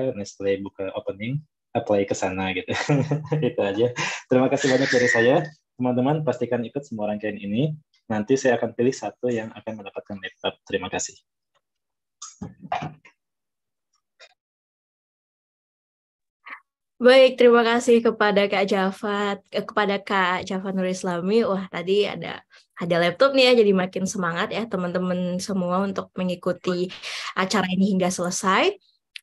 Nestle buka opening apply ke sana gitu. itu aja. Terima kasih banyak dari saya. Teman-teman pastikan ikut semua rangkaian ini. Nanti saya akan pilih satu yang akan mendapatkan laptop. Terima kasih. Baik, terima kasih kepada Kak Jafat, eh, kepada Kak Jafat Nur Islami. Wah, tadi ada ada laptop nih ya, jadi makin semangat ya teman-teman semua untuk mengikuti acara ini hingga selesai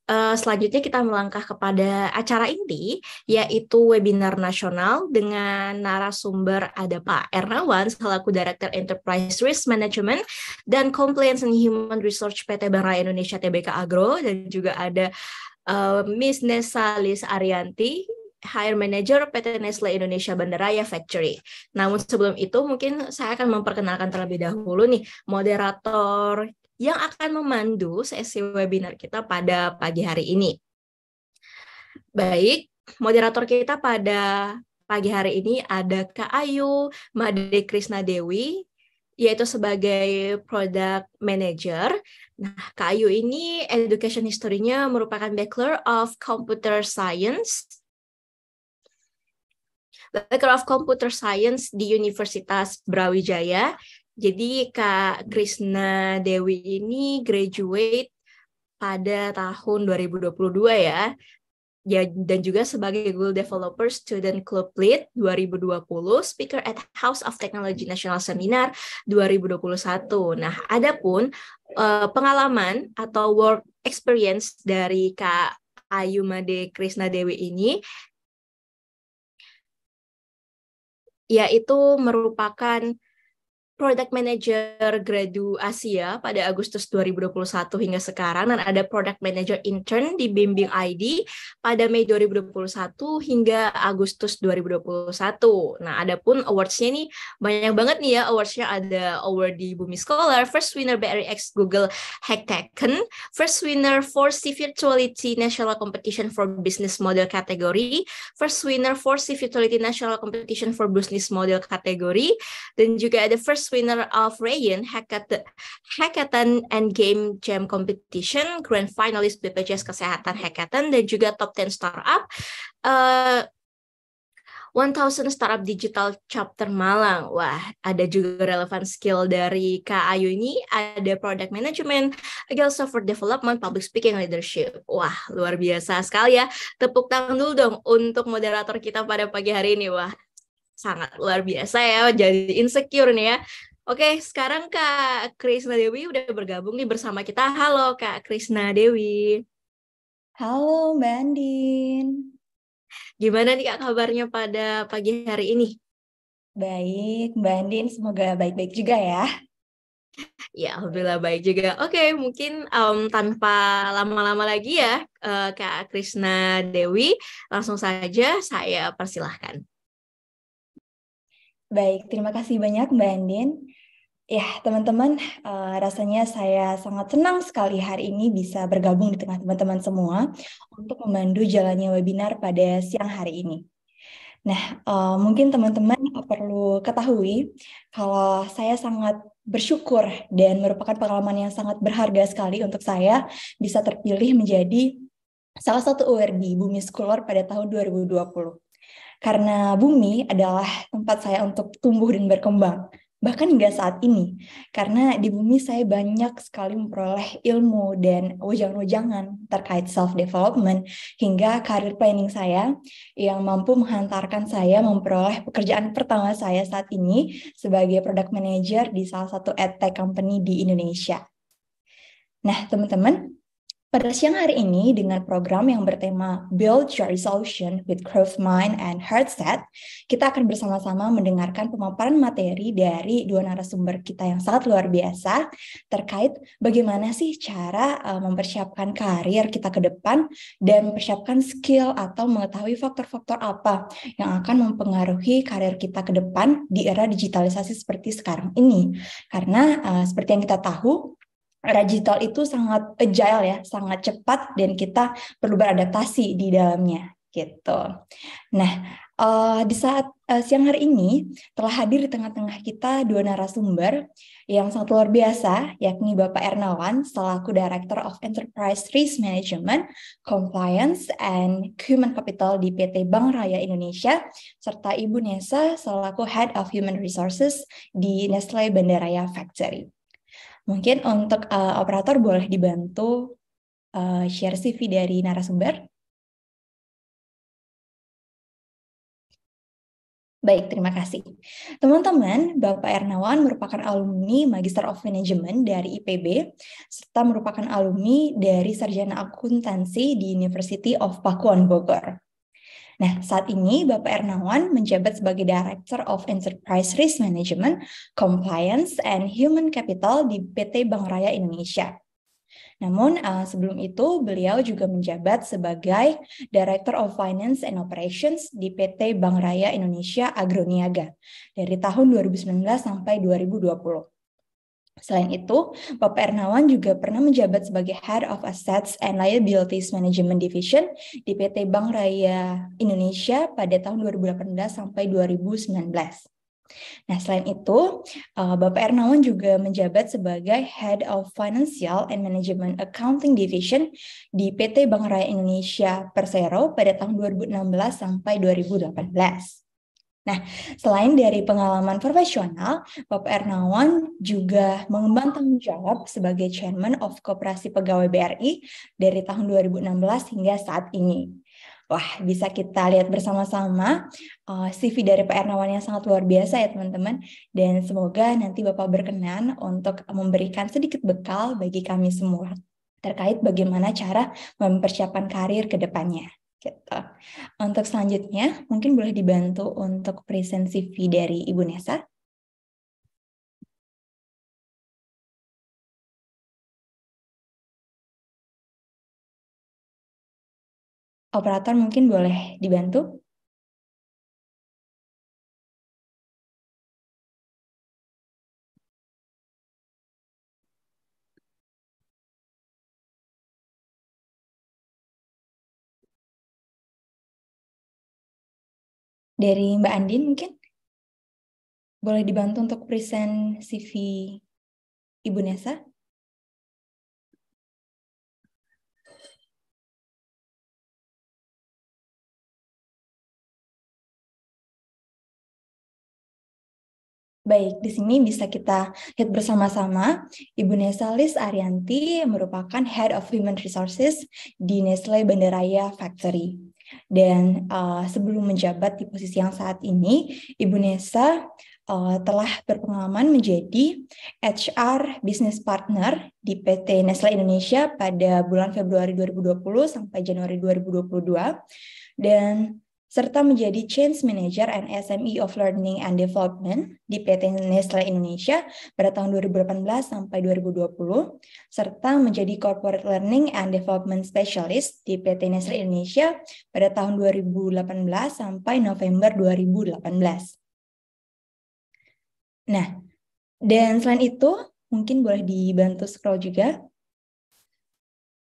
uh, selanjutnya kita melangkah kepada acara inti, yaitu webinar nasional dengan narasumber ada Pak Ernawan, selaku Director Enterprise Risk Management dan Compliance and Human Resource PT Bank Indonesia TBK Agro, dan juga ada uh, Miss Lis Arianti, Hire Manager PT Nestle Indonesia Bandaraya Factory. Namun sebelum itu mungkin saya akan memperkenalkan terlebih dahulu nih moderator yang akan memandu sesi webinar kita pada pagi hari ini. Baik, moderator kita pada pagi hari ini ada Kak Ayu Made Krisna Dewi, yaitu sebagai Product Manager. Nah, Kak Ayu ini education history-nya merupakan Bachelor of Computer Science Bachelor of Computer Science di Universitas Brawijaya jadi Kak Krishna Dewi ini graduate pada tahun 2022 ya. Ya, dan juga sebagai Google Developer Student Club Lead 2020, Speaker at House of Technology National Seminar 2021. Nah, adapun uh, pengalaman atau work experience dari Kak Ayumade Krishna Dewi ini yaitu merupakan Product Manager Gradu Asia ya pada Agustus 2021 hingga sekarang dan ada Product Manager Intern di Bimbing ID pada Mei 2021 hingga Agustus 2021. Nah, adapun awards-nya nih banyak banget nih ya awards-nya ada award di Bumi Scholar, first winner BRX Google Hackathon, first Winner for C Virtuality National Competition for Business Model Category, first winner for C Virtuality National Competition for Business Model Category, dan juga ada first winner of Rayon Hackathon and Game Jam Competition, Grand Finalist BPJS Kesehatan Hackathon, dan juga Top 10 Startup, uh, eh, 1000 Startup Digital Chapter Malang. Wah, ada juga relevan skill dari Kak Ayu ini, ada Product Management, Agile Software Development, Public Speaking, Leadership. Wah, luar biasa sekali ya. Tepuk tangan dulu dong untuk moderator kita pada pagi hari ini. Wah, sangat luar biasa ya jadi insecure nih ya. Oke, sekarang Kak Krisna Dewi udah bergabung nih bersama kita. Halo Kak Krisna Dewi. Halo Mbak Andin. Gimana nih Kak kabarnya pada pagi hari ini? Baik, Mbak Andin semoga baik-baik juga ya. Ya, alhamdulillah baik juga. Oke, mungkin um, tanpa lama-lama lagi ya, eh, Kak Krisna Dewi, langsung saja saya persilahkan. Baik, terima kasih banyak Mbak Andin. Ya, teman-teman, uh, rasanya saya sangat senang sekali hari ini bisa bergabung di tengah teman-teman semua untuk memandu jalannya webinar pada siang hari ini. Nah, uh, mungkin teman-teman perlu ketahui kalau saya sangat bersyukur dan merupakan pengalaman yang sangat berharga sekali untuk saya bisa terpilih menjadi salah satu URD Bumi Scholar pada tahun 2020. Karena bumi adalah tempat saya untuk tumbuh dan berkembang. Bahkan hingga saat ini, karena di bumi saya banyak sekali memperoleh ilmu dan wajangan-wajangan terkait self-development hingga karir planning saya yang mampu menghantarkan saya memperoleh pekerjaan pertama saya saat ini sebagai product manager di salah satu edtech company di Indonesia. Nah, teman-teman, pada siang hari ini, dengan program yang bertema Build Your Resolution with Growth Mind and Heartset, kita akan bersama-sama mendengarkan pemaparan materi dari dua narasumber kita yang sangat luar biasa terkait bagaimana sih cara eh, mempersiapkan karir kita ke depan dan mempersiapkan skill atau mengetahui faktor-faktor apa yang akan mempengaruhi karir kita ke depan di era digitalisasi seperti sekarang ini. Karena eh, seperti yang kita tahu, era digital itu sangat agile ya, sangat cepat dan kita perlu beradaptasi di dalamnya gitu. Nah, uh, di saat uh, siang hari ini telah hadir di tengah-tengah kita dua narasumber yang sangat luar biasa, yakni Bapak Ernawan selaku Director of Enterprise Risk Management, Compliance and Human Capital di PT Bank Raya Indonesia, serta Ibu Nesa selaku Head of Human Resources di Nestle Bandaraya Factory. Mungkin untuk uh, operator boleh dibantu uh, share CV dari narasumber. Baik, terima kasih. Teman-teman, Bapak Ernawan merupakan alumni Magister of Management dari IPB, serta merupakan alumni dari Sarjana Akuntansi di University of Pakuan Bogor. Nah, saat ini Bapak Ernawan menjabat sebagai Director of Enterprise Risk Management, Compliance, and Human Capital di PT Bank Raya Indonesia. Namun uh, sebelum itu beliau juga menjabat sebagai Director of Finance and Operations di PT Bank Raya Indonesia Agroniaga dari tahun 2019 sampai 2020. Selain itu, Bapak Ernawan juga pernah menjabat sebagai Head of Assets and Liabilities Management Division di PT Bank Raya Indonesia pada tahun 2018 sampai 2019. Nah, selain itu, eh, Bapak Ernawan juga menjabat sebagai Head of Financial and Management Accounting Division di PT Bank Raya Indonesia Persero pada tahun 2016 sampai 2018. Nah, selain dari pengalaman profesional, Bapak Ernawan juga mengemban tanggung jawab sebagai Chairman of Koperasi Pegawai BRI dari tahun 2016 hingga saat ini. Wah, bisa kita lihat bersama-sama uh, eh, CV dari Pak Ernawan yang sangat luar biasa ya teman-teman. Dan semoga nanti Bapak berkenan untuk memberikan sedikit bekal bagi kami semua terkait bagaimana cara mempersiapkan karir ke depannya. Gitu. Untuk selanjutnya, mungkin boleh dibantu untuk presensi CV dari Ibu Nesa. Operator mungkin boleh dibantu. dari Mbak Andin mungkin boleh dibantu untuk present CV Ibu Nesa? Baik, di sini bisa kita lihat bersama-sama. Ibu Nesa Lis Arianti merupakan Head of Human Resources di Nestle Bandaraya Factory. Dan uh, sebelum menjabat di posisi yang saat ini, Ibu Nesa uh, eh, telah berpengalaman menjadi HR Business Partner di PT Nestle Indonesia pada bulan Februari 2020 sampai Januari 2022. Dan serta menjadi Change Manager and SME of Learning and Development di PT Nestle Indonesia pada tahun 2018 sampai 2020, serta menjadi Corporate Learning and Development Specialist di PT Nestle Indonesia pada tahun 2018 sampai November 2018. Nah, dan selain itu, mungkin boleh dibantu scroll juga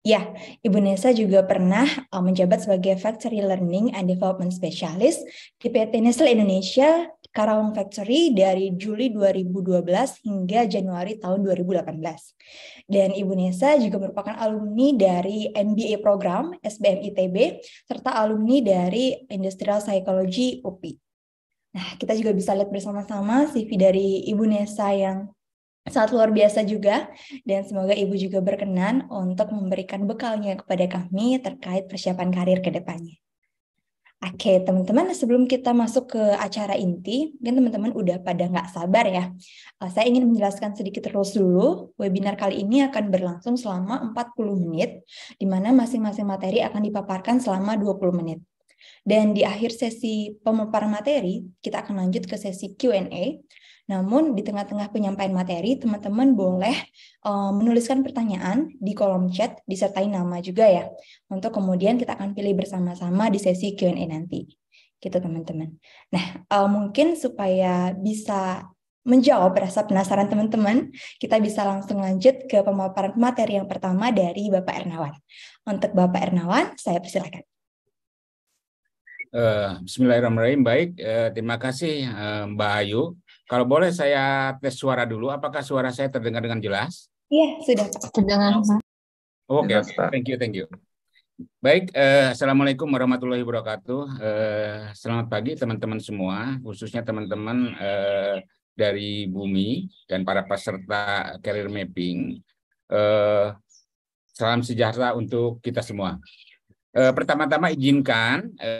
Ya, Ibu Nesa juga pernah eh, menjabat sebagai Factory Learning and Development Specialist di PT Nestle Indonesia Karawang Factory dari Juli 2012 hingga Januari tahun 2018. Dan Ibu Nesa juga merupakan alumni dari MBA program SBM ITB serta alumni dari Industrial Psychology UPI. Nah, kita juga bisa lihat bersama-sama CV dari Ibu Nesa yang sangat luar biasa juga dan semoga Ibu juga berkenan untuk memberikan bekalnya kepada kami terkait persiapan karir ke depannya. Oke, teman-teman, sebelum kita masuk ke acara inti, mungkin teman-teman udah pada nggak sabar ya. Eh, saya ingin menjelaskan sedikit terus dulu, webinar kali ini akan berlangsung selama 40 menit, di mana masing-masing materi akan dipaparkan selama 20 menit. Dan di akhir sesi pemaparan materi, kita akan lanjut ke sesi Q&A, namun di tengah-tengah penyampaian materi, teman-teman boleh uh, menuliskan pertanyaan di kolom chat disertai nama juga ya. Untuk kemudian kita akan pilih bersama-sama di sesi Q&A nanti. Gitu teman-teman. Nah, uh, mungkin supaya bisa menjawab rasa penasaran teman-teman, kita bisa langsung lanjut ke pemaparan materi yang pertama dari Bapak Ernawan. Untuk Bapak Ernawan, saya persilakan. Uh, Bismillahirrahmanirrahim. Baik, uh, terima kasih uh, Mbak Ayu kalau boleh saya tes suara dulu, apakah suara saya terdengar dengan jelas? Iya, sudah terdengar. Oke, okay, okay. thank you, thank you. Baik, eh, assalamualaikum warahmatullahi wabarakatuh. Eh, selamat pagi teman-teman semua, khususnya teman-teman eh, dari Bumi dan para peserta career mapping. Eh, salam sejahtera untuk kita semua. E, pertama-tama izinkan e,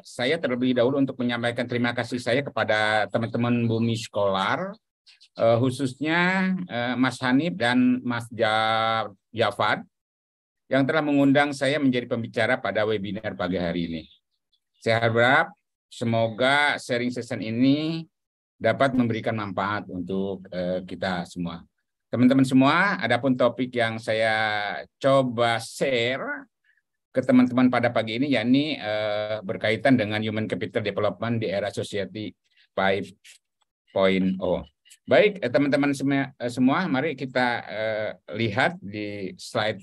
saya terlebih dahulu untuk menyampaikan terima kasih saya kepada teman-teman Bumi Sekolar, e, khususnya Mas Hanif dan Mas ja Jafar yang telah mengundang saya menjadi pembicara pada webinar pagi hari ini. Saya harap semoga sharing session ini dapat memberikan manfaat untuk kita semua. Teman-teman semua, adapun topik yang saya coba share ke teman-teman pada pagi ini yakni uh, berkaitan dengan human capital development di era society 5.0. Baik, eh, teman-teman eh, semua, mari kita eh, lihat di slide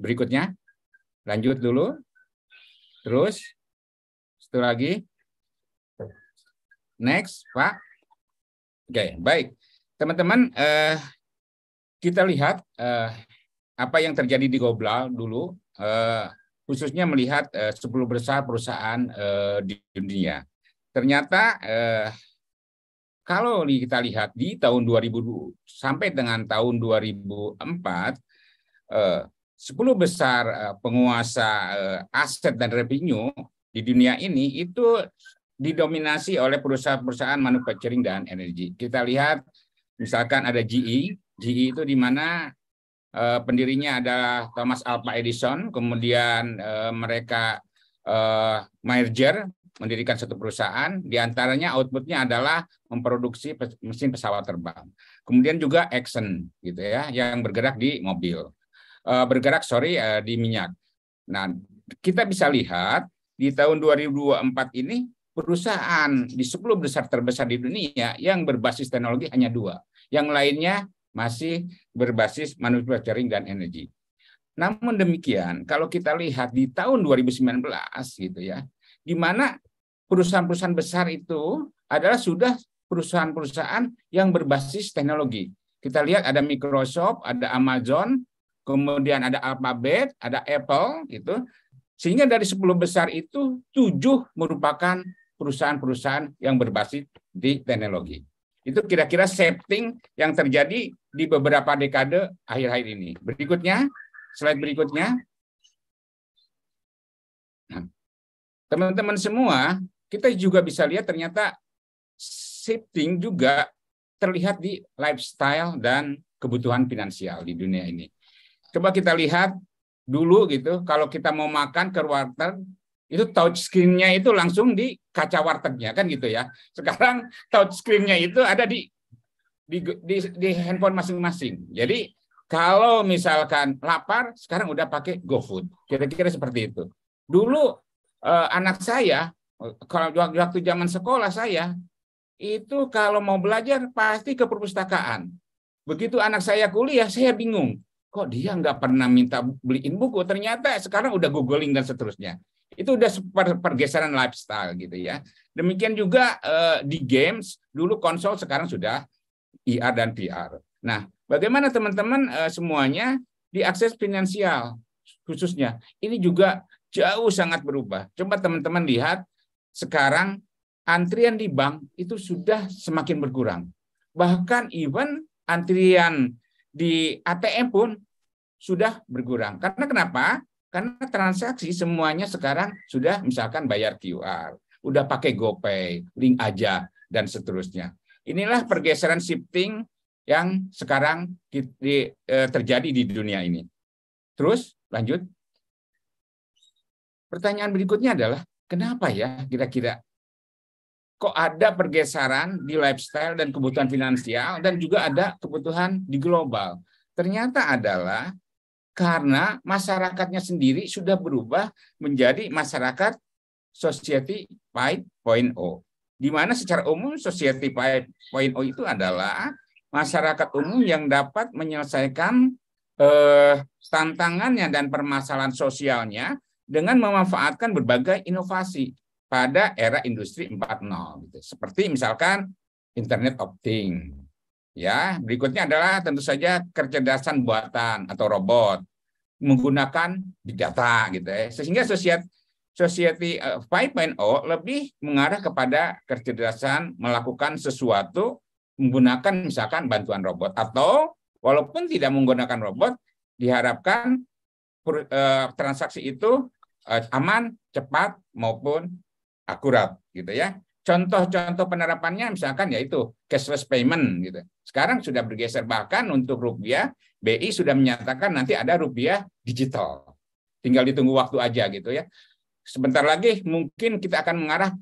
berikutnya. Lanjut dulu. Terus satu lagi. Next, Pak. Oke, okay, baik. Teman-teman eh, kita lihat eh, apa yang terjadi di Gobla dulu eh, khususnya melihat eh, 10 besar perusahaan eh, di dunia. Ternyata eh, kalau kita lihat di tahun 2000 sampai dengan tahun 2004 eh, 10 besar eh, penguasa eh, aset dan revenue di dunia ini itu didominasi oleh perusahaan-perusahaan manufacturing dan energi. Kita lihat misalkan ada GE, GE itu di mana uh, pendirinya adalah Thomas Alva Edison, kemudian uh, mereka uh, merger mendirikan satu perusahaan, diantaranya outputnya adalah memproduksi mesin pesawat terbang. Kemudian juga Exxon gitu ya, yang bergerak di mobil, uh, bergerak sorry uh, di minyak. Nah kita bisa lihat di tahun 2024 ini perusahaan di 10 besar terbesar di dunia yang berbasis teknologi hanya dua. Yang lainnya masih berbasis manusia jaring dan energi. Namun demikian, kalau kita lihat di tahun 2019 gitu ya, di mana perusahaan-perusahaan besar itu adalah sudah perusahaan-perusahaan yang berbasis teknologi. Kita lihat ada Microsoft, ada Amazon, kemudian ada Alphabet, ada Apple gitu. Sehingga dari 10 besar itu tujuh merupakan perusahaan-perusahaan yang berbasis di teknologi. Itu kira-kira setting yang terjadi di beberapa dekade akhir-akhir ini. Berikutnya, slide berikutnya. Nah, teman-teman semua, kita juga bisa lihat ternyata shifting juga terlihat di lifestyle dan kebutuhan finansial di dunia ini. Coba kita lihat dulu gitu, kalau kita mau makan ke warteg itu touch screen-nya itu langsung di kaca wartegnya kan gitu ya. Sekarang touch screen-nya itu ada di di di, di handphone masing-masing. Jadi kalau misalkan lapar sekarang udah pakai GoFood. Kira-kira seperti itu. Dulu eh, anak saya kalau waktu zaman sekolah saya itu kalau mau belajar pasti ke perpustakaan. Begitu anak saya kuliah, saya bingung. Kok dia nggak pernah minta beliin buku? Ternyata sekarang udah googling dan seterusnya. Itu udah pergeseran lifestyle gitu ya. Demikian juga uh, di games dulu konsol sekarang sudah IR e dan VR. Nah, bagaimana teman-teman uh, semuanya akses finansial khususnya ini juga jauh sangat berubah. Coba teman-teman lihat sekarang antrian di bank itu sudah semakin berkurang. Bahkan even antrian di ATM pun sudah berkurang. Karena kenapa? Karena transaksi semuanya sekarang sudah misalkan bayar QR, udah pakai GoPay, link aja, dan seterusnya. Inilah pergeseran shifting yang sekarang eh, terjadi di dunia ini. Terus lanjut. Pertanyaan berikutnya adalah, kenapa ya kira-kira kok ada pergeseran di lifestyle dan kebutuhan finansial dan juga ada kebutuhan di global? Ternyata adalah karena masyarakatnya sendiri sudah berubah menjadi masyarakat society 5.0 di mana secara umum society 5.0 itu adalah masyarakat umum yang dapat menyelesaikan eh, tantangannya dan permasalahan sosialnya dengan memanfaatkan berbagai inovasi pada era industri 4.0 gitu. Seperti misalkan internet of things Ya, berikutnya adalah tentu saja kecerdasan buatan atau robot menggunakan big data gitu ya. Sehingga society society 5.0 eh, lebih mengarah kepada kecerdasan melakukan sesuatu menggunakan misalkan bantuan robot atau walaupun tidak menggunakan robot diharapkan eh, transaksi itu eh, aman, cepat maupun akurat gitu ya. Contoh-contoh penerapannya misalkan yaitu cashless payment gitu sekarang sudah bergeser bahkan untuk rupiah, BI sudah menyatakan nanti ada rupiah digital. Tinggal ditunggu waktu aja gitu ya. Sebentar lagi mungkin kita akan mengarah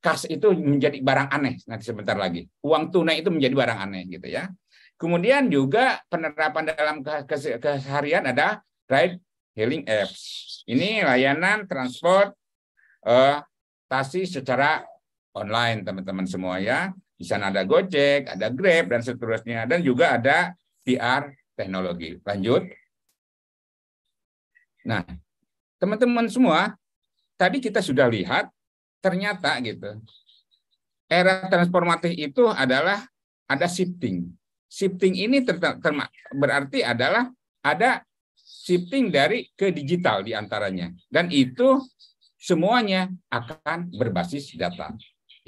kas itu menjadi barang aneh nanti sebentar lagi. Uang tunai itu menjadi barang aneh gitu ya. Kemudian juga penerapan dalam keseharian ada ride hailing apps. Ini layanan transport eh, tasi secara online teman-teman semua ya. Di sana ada Gojek, ada Grab, dan seterusnya. Dan juga ada PR teknologi. Lanjut. Nah, teman-teman semua, tadi kita sudah lihat ternyata gitu. Era transformatif itu adalah ada shifting. Shifting ini berarti adalah ada shifting dari ke digital diantaranya. Dan itu semuanya akan berbasis data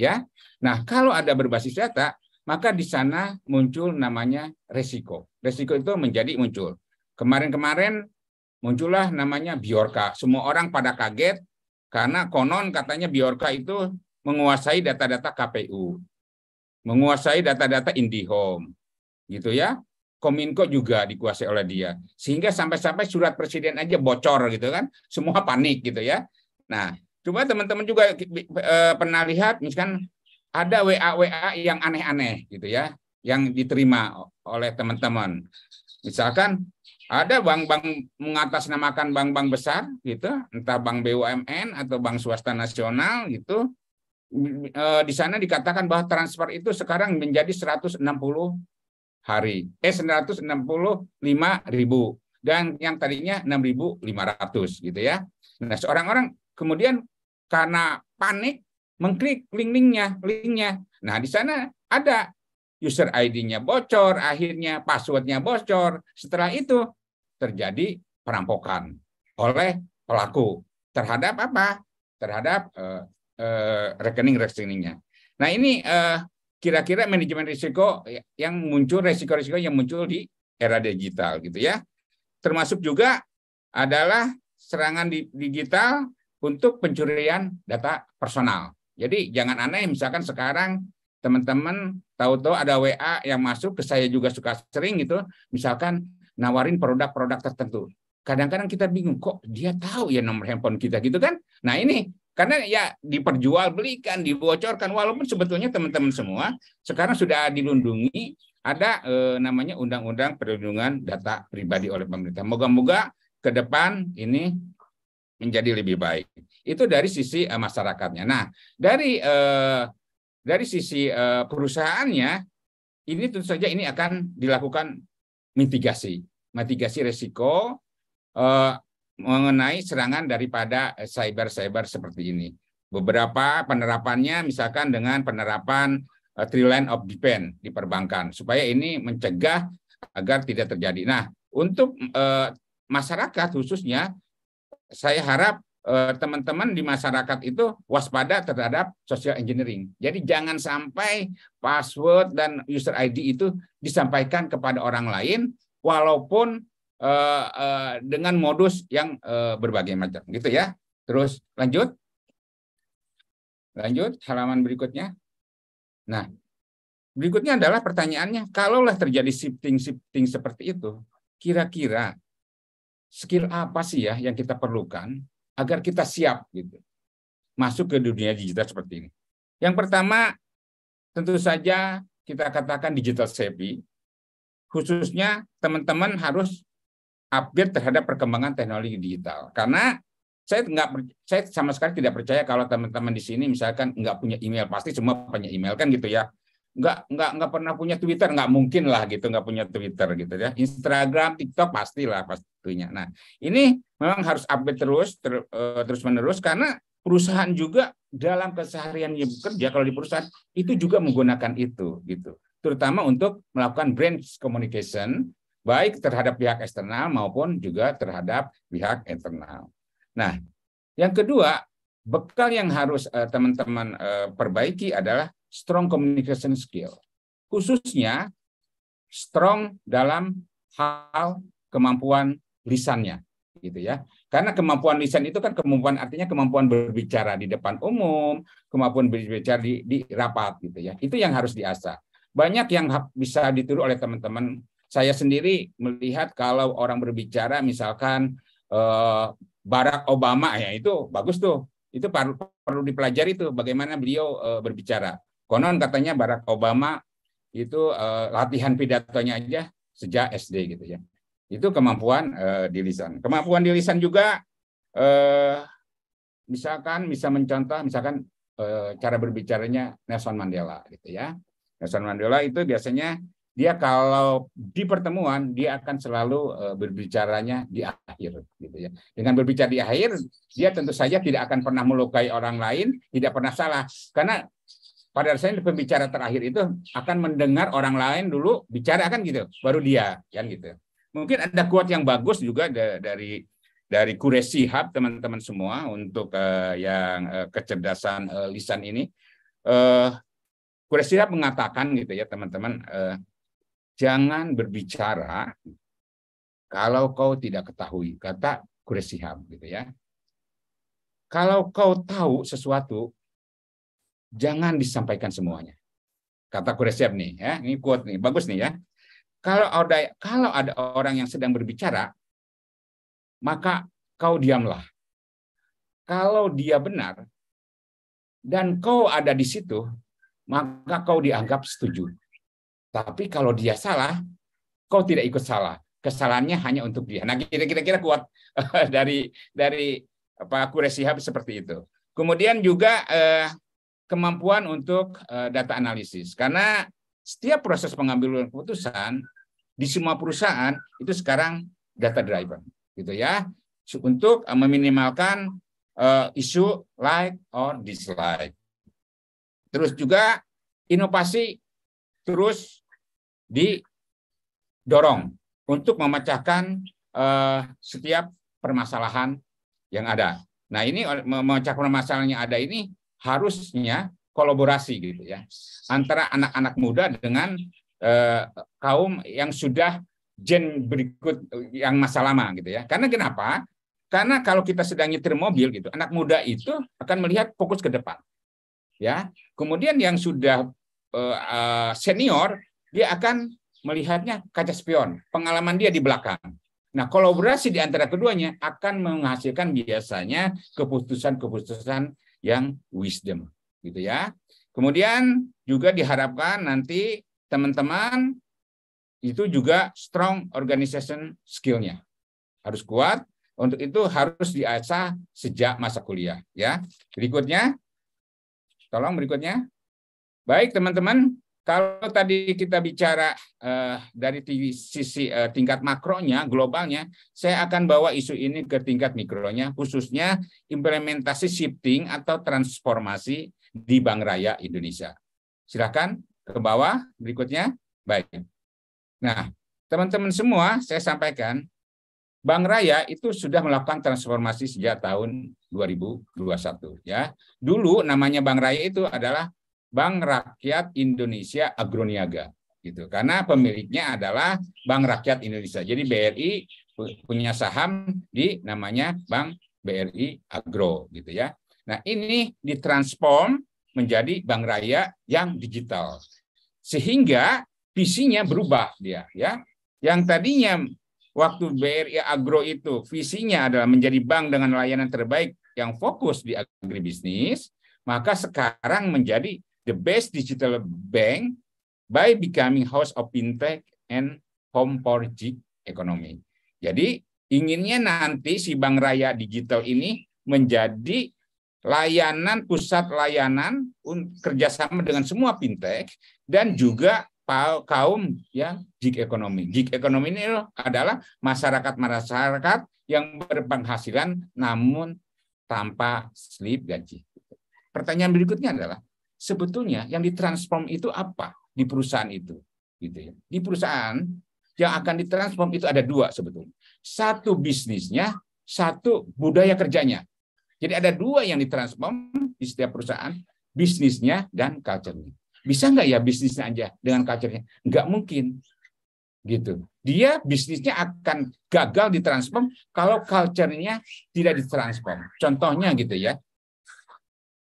ya. Nah, kalau ada berbasis data, maka di sana muncul namanya resiko. Resiko itu menjadi muncul. Kemarin-kemarin muncullah namanya Biorka. Semua orang pada kaget karena konon katanya Biorka itu menguasai data-data KPU, menguasai data-data IndiHome, gitu ya. Kominko juga dikuasai oleh dia. Sehingga sampai-sampai surat presiden aja bocor gitu kan. Semua panik gitu ya. Nah, Coba teman-teman juga eh, pernah lihat misalkan ada WA-WA yang aneh-aneh gitu ya, yang diterima oleh teman-teman. Misalkan ada bank-bank mengatasnamakan bank-bank besar gitu, entah bank BUMN atau bank swasta nasional gitu. Eh, di sana dikatakan bahwa transfer itu sekarang menjadi 160 hari, eh 165 ribu dan yang tadinya 6.500 gitu ya. Nah, seorang orang kemudian karena panik mengklik link-linknya, linknya. Nah di sana ada user ID-nya bocor, akhirnya passwordnya bocor. Setelah itu terjadi perampokan oleh pelaku terhadap apa? Terhadap uh, uh, rekening rekeningnya. Nah ini uh, kira-kira manajemen risiko yang muncul risiko-risiko yang muncul di era digital gitu ya. Termasuk juga adalah serangan digital untuk pencurian data personal. Jadi jangan aneh misalkan sekarang teman-teman tahu-tahu ada WA yang masuk ke saya juga suka sering gitu, misalkan nawarin produk-produk tertentu. Kadang-kadang kita bingung kok dia tahu ya nomor handphone kita gitu kan? Nah ini karena ya diperjualbelikan, dibocorkan walaupun sebetulnya teman-teman semua sekarang sudah dilindungi ada eh, namanya undang-undang perlindungan data pribadi oleh pemerintah. Moga-moga ke depan ini menjadi lebih baik. Itu dari sisi uh, masyarakatnya. Nah, dari uh, dari sisi uh, perusahaannya ini tentu saja ini akan dilakukan mitigasi, mitigasi risiko uh, mengenai serangan daripada cyber-cyber seperti ini. Beberapa penerapannya misalkan dengan penerapan uh, three line of defense di perbankan supaya ini mencegah agar tidak terjadi. Nah, untuk uh, masyarakat khususnya saya harap eh, teman-teman di masyarakat itu waspada terhadap social engineering. Jadi jangan sampai password dan user ID itu disampaikan kepada orang lain walaupun eh, eh, dengan modus yang berbagai macam gitu ya. Terus lanjut. Lanjut halaman berikutnya. Nah, berikutnya adalah pertanyaannya kalaulah terjadi shifting-shifting seperti itu, kira-kira skill apa sih ya yang kita perlukan agar kita siap gitu masuk ke dunia digital seperti ini. Yang pertama tentu saja kita katakan digital savvy khususnya teman-teman harus update terhadap perkembangan teknologi digital karena saya nggak saya sama sekali tidak percaya kalau teman-teman di sini misalkan nggak punya email pasti semua punya email kan gitu ya nggak nggak nggak pernah punya Twitter nggak mungkin lah gitu nggak punya Twitter gitu ya Instagram TikTok pastilah pastinya nah ini memang harus update terus ter, uh, eh, terus menerus karena perusahaan juga dalam kesehariannya bekerja kalau di perusahaan itu juga menggunakan itu gitu terutama untuk melakukan brand communication baik terhadap pihak eksternal maupun juga terhadap pihak internal nah yang kedua bekal yang harus eh, teman-teman uh, uh, perbaiki adalah strong communication skill. Khususnya strong dalam hal kemampuan lisannya gitu ya. Karena kemampuan lisan itu kan kemampuan artinya kemampuan berbicara di depan umum, kemampuan berbicara di, di rapat gitu ya. Itu yang harus diasah. Banyak yang bisa ditiru oleh teman-teman. Saya sendiri melihat kalau orang berbicara misalkan eh, Barack Obama ya itu bagus tuh. Itu perlu perlu dipelajari tuh bagaimana beliau eh, berbicara. Konon katanya Barack Obama itu uh, latihan pidatonya aja sejak SD gitu ya. Itu kemampuan uh, di lisan. Kemampuan di lisan juga uh, misalkan bisa mencontoh misalkan uh, cara berbicaranya Nelson Mandela gitu ya. Nelson Mandela itu biasanya dia kalau di pertemuan dia akan selalu uh, berbicaranya di akhir gitu ya. Dengan berbicara di akhir dia tentu saja tidak akan pernah melukai orang lain, tidak pernah salah karena pada dasarnya pembicara terakhir itu akan mendengar orang lain dulu bicara kan gitu, baru dia kan gitu. Mungkin ada kuat yang bagus juga dari dari Kuresi Hub teman-teman semua untuk uh, yang uh, kecerdasan uh, lisan ini. Uh, Kuresi Hub mengatakan gitu ya teman-teman, uh, jangan berbicara kalau kau tidak ketahui kata Kuresi Hub gitu ya. Kalau kau tahu sesuatu, jangan disampaikan semuanya. Kata Kuresep nih, ya, ini quote nih, bagus nih ya. Kalau ada kalau ada orang yang sedang berbicara, maka kau diamlah. Kalau dia benar dan kau ada di situ, maka kau dianggap setuju. Tapi kalau dia salah, kau tidak ikut salah. Kesalahannya hanya untuk dia. Nah, kira-kira kuat dari dari apa Kuresihab seperti itu. Kemudian juga eh, kemampuan untuk eh, data analisis. Karena setiap proses pengambilan keputusan di semua perusahaan itu sekarang data driver, gitu ya untuk eh, meminimalkan eh, isu like or dislike. Terus juga inovasi terus didorong untuk memecahkan uh, setiap permasalahan yang ada. Nah ini memecahkan permasalahan yang ada ini harusnya kolaborasi gitu ya antara anak-anak muda dengan eh, kaum yang sudah gen berikut yang masa lama gitu ya. Karena kenapa? Karena kalau kita sedang nyetir mobil gitu, anak muda itu akan melihat fokus ke depan. Ya. Kemudian yang sudah eh, eh senior dia akan melihatnya kaca spion, pengalaman dia di belakang. Nah, kolaborasi di antara keduanya akan menghasilkan biasanya keputusan-keputusan yang wisdom gitu ya. Kemudian juga diharapkan nanti teman-teman itu juga strong organization skillnya, Harus kuat. Untuk itu harus diasah sejak masa kuliah ya. Berikutnya tolong berikutnya. Baik teman-teman, kalau tadi kita bicara uh, dari sisi uh, tingkat makronya, globalnya, saya akan bawa isu ini ke tingkat mikronya, khususnya implementasi shifting atau transformasi di Bank Raya Indonesia. Silahkan ke bawah berikutnya. Baik. Nah, teman-teman semua, saya sampaikan, Bank Raya itu sudah melakukan transformasi sejak tahun 2021. Ya, Dulu namanya Bank Raya itu adalah Bank Rakyat Indonesia Agroniaga gitu karena pemiliknya adalah Bank Rakyat Indonesia. Jadi BRI punya saham di namanya Bank BRI Agro gitu ya. Nah, ini ditransform menjadi bank raya yang digital. Sehingga visinya berubah dia ya. Yang tadinya waktu BRI Agro itu visinya adalah menjadi bank dengan layanan terbaik yang fokus di agribisnis, maka sekarang menjadi the best digital bank by becoming house of fintech and home for gig economy. Jadi inginnya nanti si bank raya digital ini menjadi layanan pusat layanan kerjasama dengan semua fintech dan juga kaum ya gig economy. Gig economy ini adalah masyarakat-masyarakat yang berpenghasilan namun tanpa slip gaji. Pertanyaan berikutnya adalah sebetulnya yang ditransform itu apa di perusahaan itu gitu ya. Di perusahaan yang akan ditransform itu ada dua sebetulnya. Satu bisnisnya, satu budaya kerjanya. Jadi ada dua yang ditransform di setiap perusahaan, bisnisnya dan culture-nya. Bisa nggak ya bisnisnya aja dengan culture-nya? Nggak mungkin. Gitu. Dia bisnisnya akan gagal ditransform kalau culture-nya tidak ditransform. Contohnya gitu ya.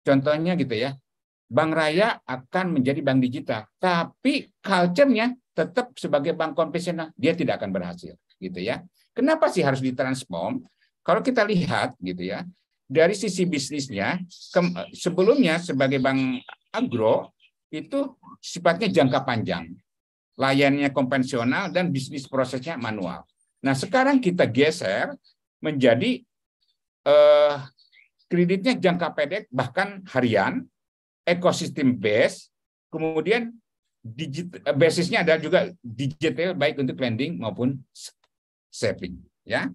Contohnya gitu ya bank raya akan menjadi bank digital, tapi culture-nya tetap sebagai bank konvensional, dia tidak akan berhasil, gitu ya. Kenapa sih harus ditransform? Kalau kita lihat, gitu ya, dari sisi bisnisnya, sebelumnya sebagai bank agro itu sifatnya jangka panjang, layannya konvensional dan bisnis prosesnya manual. Nah sekarang kita geser menjadi eh, kreditnya jangka pendek bahkan harian ekosistem base, kemudian digit, eh, basisnya adalah juga digital baik untuk lending maupun saving, ya.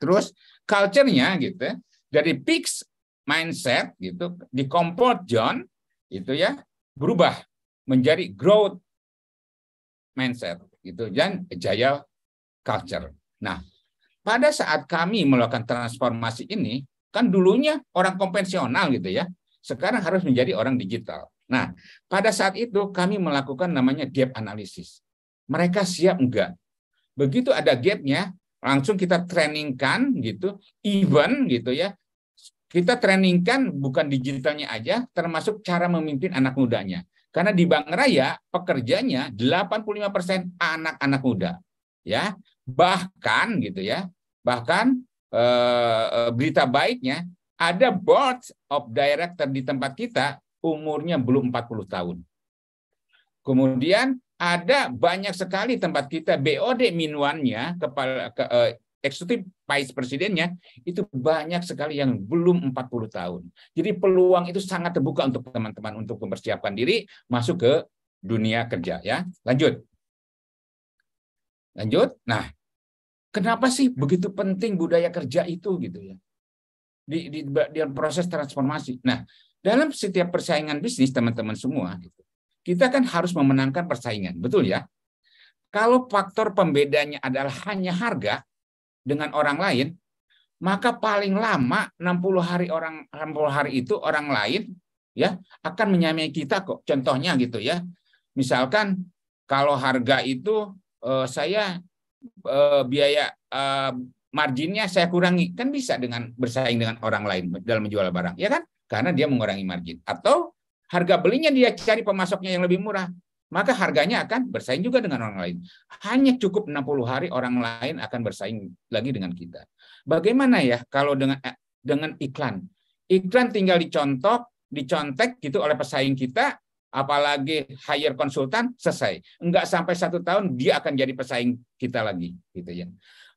Terus culture-nya gitu dari fixed mindset gitu di comfort zone itu ya berubah menjadi growth mindset gitu dan jaya culture. Nah, pada saat kami melakukan transformasi ini kan dulunya orang konvensional gitu ya sekarang harus menjadi orang digital. Nah, pada saat itu kami melakukan namanya gap analisis. Mereka siap enggak? Begitu ada gapnya, langsung kita trainingkan gitu, even gitu ya. Kita trainingkan bukan digitalnya aja, termasuk cara memimpin anak mudanya. Karena di Bank Raya pekerjanya 85% anak-anak muda. Ya, bahkan gitu ya. Bahkan eh, eh berita baiknya ada board of director di tempat kita umurnya belum 40 tahun. Kemudian ada banyak sekali tempat kita BOD minuannya kepala ke, uh, eksekutif vice presidennya itu banyak sekali yang belum 40 tahun. Jadi peluang itu sangat terbuka untuk teman-teman untuk mempersiapkan diri masuk ke dunia kerja ya. Lanjut. Lanjut. Nah, kenapa sih begitu penting budaya kerja itu gitu ya? di, di, di proses transformasi. Nah, dalam setiap persaingan bisnis teman-teman semua, gitu, kita kan harus memenangkan persaingan, betul ya? Kalau faktor pembedanya adalah hanya harga dengan orang lain, maka paling lama 60 hari orang 60 hari itu orang lain ya akan menyamai kita kok. Contohnya gitu ya. Misalkan kalau harga itu eh, saya eh, biaya eh, marginnya saya kurangi kan bisa dengan bersaing dengan orang lain dalam menjual barang ya kan karena dia mengurangi margin atau harga belinya dia cari pemasoknya yang lebih murah maka harganya akan bersaing juga dengan orang lain. Hanya cukup 60 hari orang lain akan bersaing lagi dengan kita. Bagaimana ya kalau dengan eh, dengan iklan? Iklan tinggal dicontok, dicontek gitu oleh pesaing kita, apalagi hire konsultan selesai. Enggak sampai satu tahun dia akan jadi pesaing kita lagi gitu ya.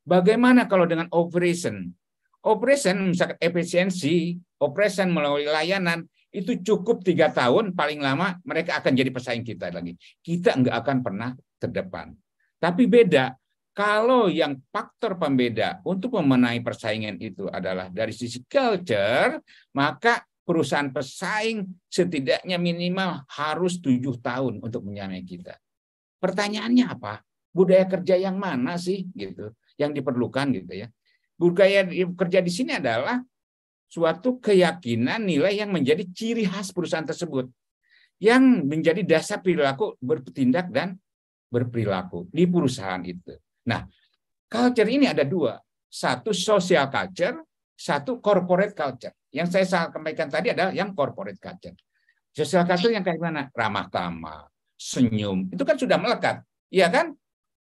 Bagaimana kalau dengan operation? Operation misalkan efisiensi, operation melalui layanan itu cukup tiga tahun paling lama mereka akan jadi pesaing kita lagi. Kita nggak akan pernah terdepan. Tapi beda kalau yang faktor pembeda untuk memenangi persaingan itu adalah dari sisi culture, maka perusahaan pesaing setidaknya minimal harus tujuh tahun untuk menyamai kita. Pertanyaannya apa? Budaya kerja yang mana sih gitu? yang diperlukan gitu ya. Budaya kerja di sini adalah suatu keyakinan nilai yang menjadi ciri khas perusahaan tersebut yang menjadi dasar perilaku bertindak dan berperilaku di perusahaan itu. Nah, culture ini ada dua. Satu social culture, satu corporate culture. Yang saya sampaikan tadi adalah yang corporate culture. Social culture yang kayak mana? Ramah tamah, senyum. Itu kan sudah melekat. Iya kan?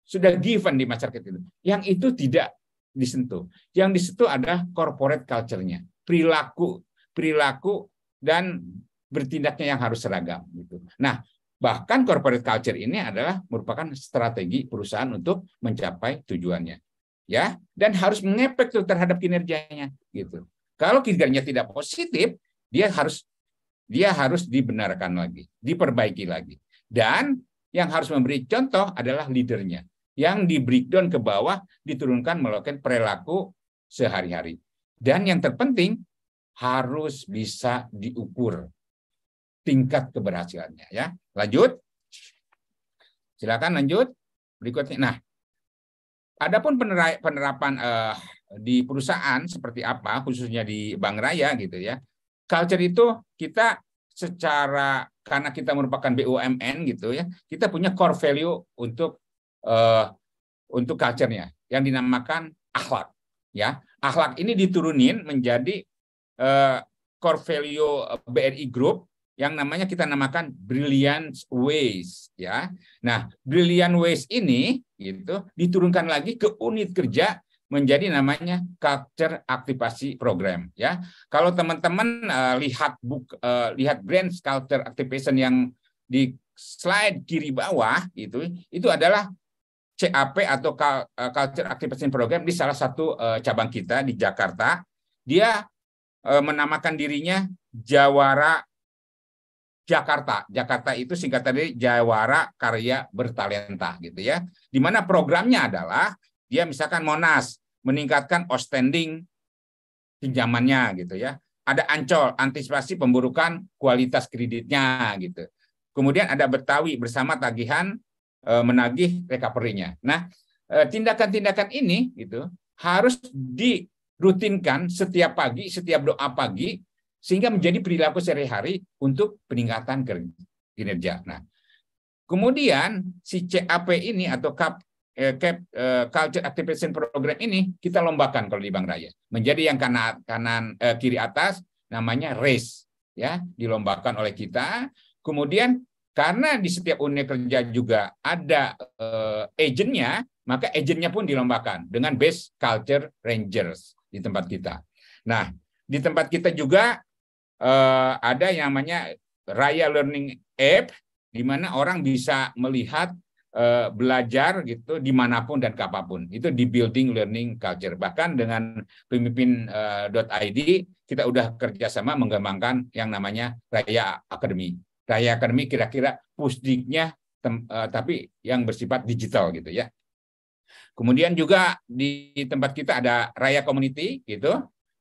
sudah given di masyarakat itu. Yang itu tidak disentuh. Yang disentuh adalah corporate culture-nya, perilaku, perilaku dan bertindaknya yang harus seragam gitu. Nah, bahkan corporate culture ini adalah merupakan strategi perusahaan untuk mencapai tujuannya. Ya, dan harus mengepek terhadap kinerjanya gitu. Kalau kinerjanya tidak positif, dia harus dia harus dibenarkan lagi, diperbaiki lagi. Dan yang harus memberi contoh adalah leadernya yang di breakdown ke bawah diturunkan melalui perilaku sehari-hari. Dan yang terpenting harus bisa diukur tingkat keberhasilannya ya. Lanjut. Silakan lanjut. Berikutnya. Nah, adapun penerapan eh, di perusahaan seperti apa khususnya di Bank Raya gitu ya. Culture itu kita secara karena kita merupakan BUMN gitu ya, kita punya core value untuk uh, untuk culture-nya yang dinamakan akhlak ya akhlak ini diturunin menjadi uh, eh, core value BRI Group yang namanya kita namakan brilliant ways ya. Nah, brilliant ways ini gitu diturunkan lagi ke unit kerja menjadi namanya culture aktivasi program ya. Kalau teman-teman uh, lihat book uh, lihat brand culture activation yang di slide kiri bawah itu itu adalah CAP atau eh, Culture Activation Program di salah satu eh, cabang kita di Jakarta. Dia eh, menamakan dirinya Jawara Jakarta. Jakarta itu singkat dari Jawara Karya Bertalenta gitu ya. Di mana programnya adalah dia misalkan Monas meningkatkan outstanding pinjamannya gitu ya. Ada Ancol antisipasi pemburukan kualitas kreditnya gitu. Kemudian ada Betawi bersama tagihan Eh, menagih recovery-nya. Nah, eh, tindakan-tindakan ini gitu harus dirutinkan setiap pagi, setiap doa pagi sehingga menjadi perilaku sehari-hari untuk peningkatan kinerja. Nah, kemudian si CAP ini atau CAP eh, Cap Culture Activation Program ini kita lombakan kalau di Bank Raya menjadi yang kanan kanan kiri atas namanya race ya dilombakan oleh kita kemudian karena di setiap unit kerja juga ada uh, agentnya, maka agennya pun dilombakan dengan base culture rangers di tempat kita. Nah, di tempat kita juga uh, ada yang namanya Raya Learning App, di mana orang bisa melihat uh, belajar gitu dimanapun dan kapanpun. Itu di building learning culture. Bahkan dengan pemimpin uh, .id, kita udah kerjasama mengembangkan yang namanya Raya Academy daya akademik kira-kira pusdiknya eh, tapi yang bersifat digital gitu ya. Kemudian juga di tempat kita ada Raya Community gitu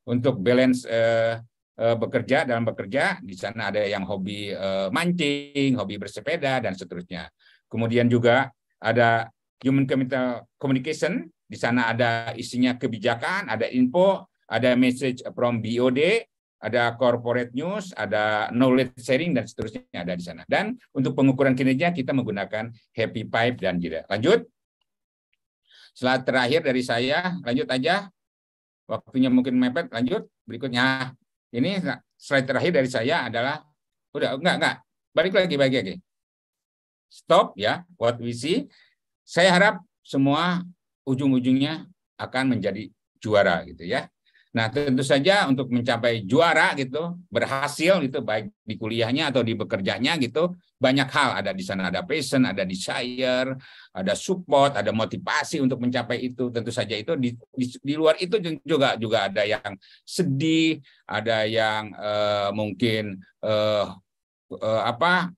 untuk balance uh, bekerja dalam bekerja di sana ada yang hobi uh, mancing, hobi bersepeda dan seterusnya. Kemudian juga ada Human capital Communication di sana ada isinya kebijakan, ada info, ada message from BOD, ada corporate news, ada knowledge sharing dan seterusnya ada di sana. Dan untuk pengukuran kinerja kita menggunakan Happy Pipe dan Jira. Lanjut. Slide terakhir dari saya, lanjut aja. Waktunya mungkin mepet, lanjut. Berikutnya. Ini slide terakhir dari saya adalah udah enggak enggak. Balik lagi balik lagi. Stop ya, what we see. Saya harap semua ujung-ujungnya akan menjadi juara gitu ya. Nah, tentu saja untuk mencapai juara gitu, berhasil gitu baik di kuliahnya atau di bekerjanya gitu, banyak hal ada di sana ada passion, ada desire, ada support, ada motivasi untuk mencapai itu. Tentu saja itu di, di, di luar itu juga juga ada yang sedih, ada yang uh, mungkin uh, uh, apa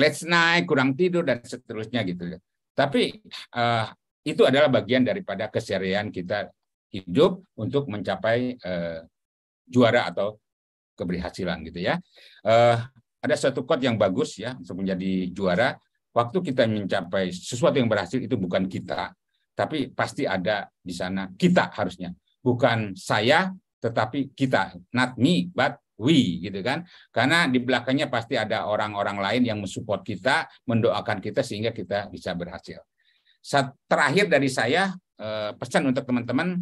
let's night, kurang tidur dan seterusnya gitu. Tapi uh, itu adalah bagian daripada keserian kita hidup untuk mencapai uh, juara atau keberhasilan gitu ya. Uh, ada satu quote yang bagus ya untuk menjadi juara. Waktu kita mencapai sesuatu yang berhasil itu bukan kita, tapi pasti ada di sana kita harusnya. Bukan saya, tetapi kita. Not me, but we gitu kan karena di belakangnya pasti ada orang-orang lain yang mensupport kita mendoakan kita sehingga kita bisa berhasil Saat terakhir dari saya eh, pesan untuk teman-teman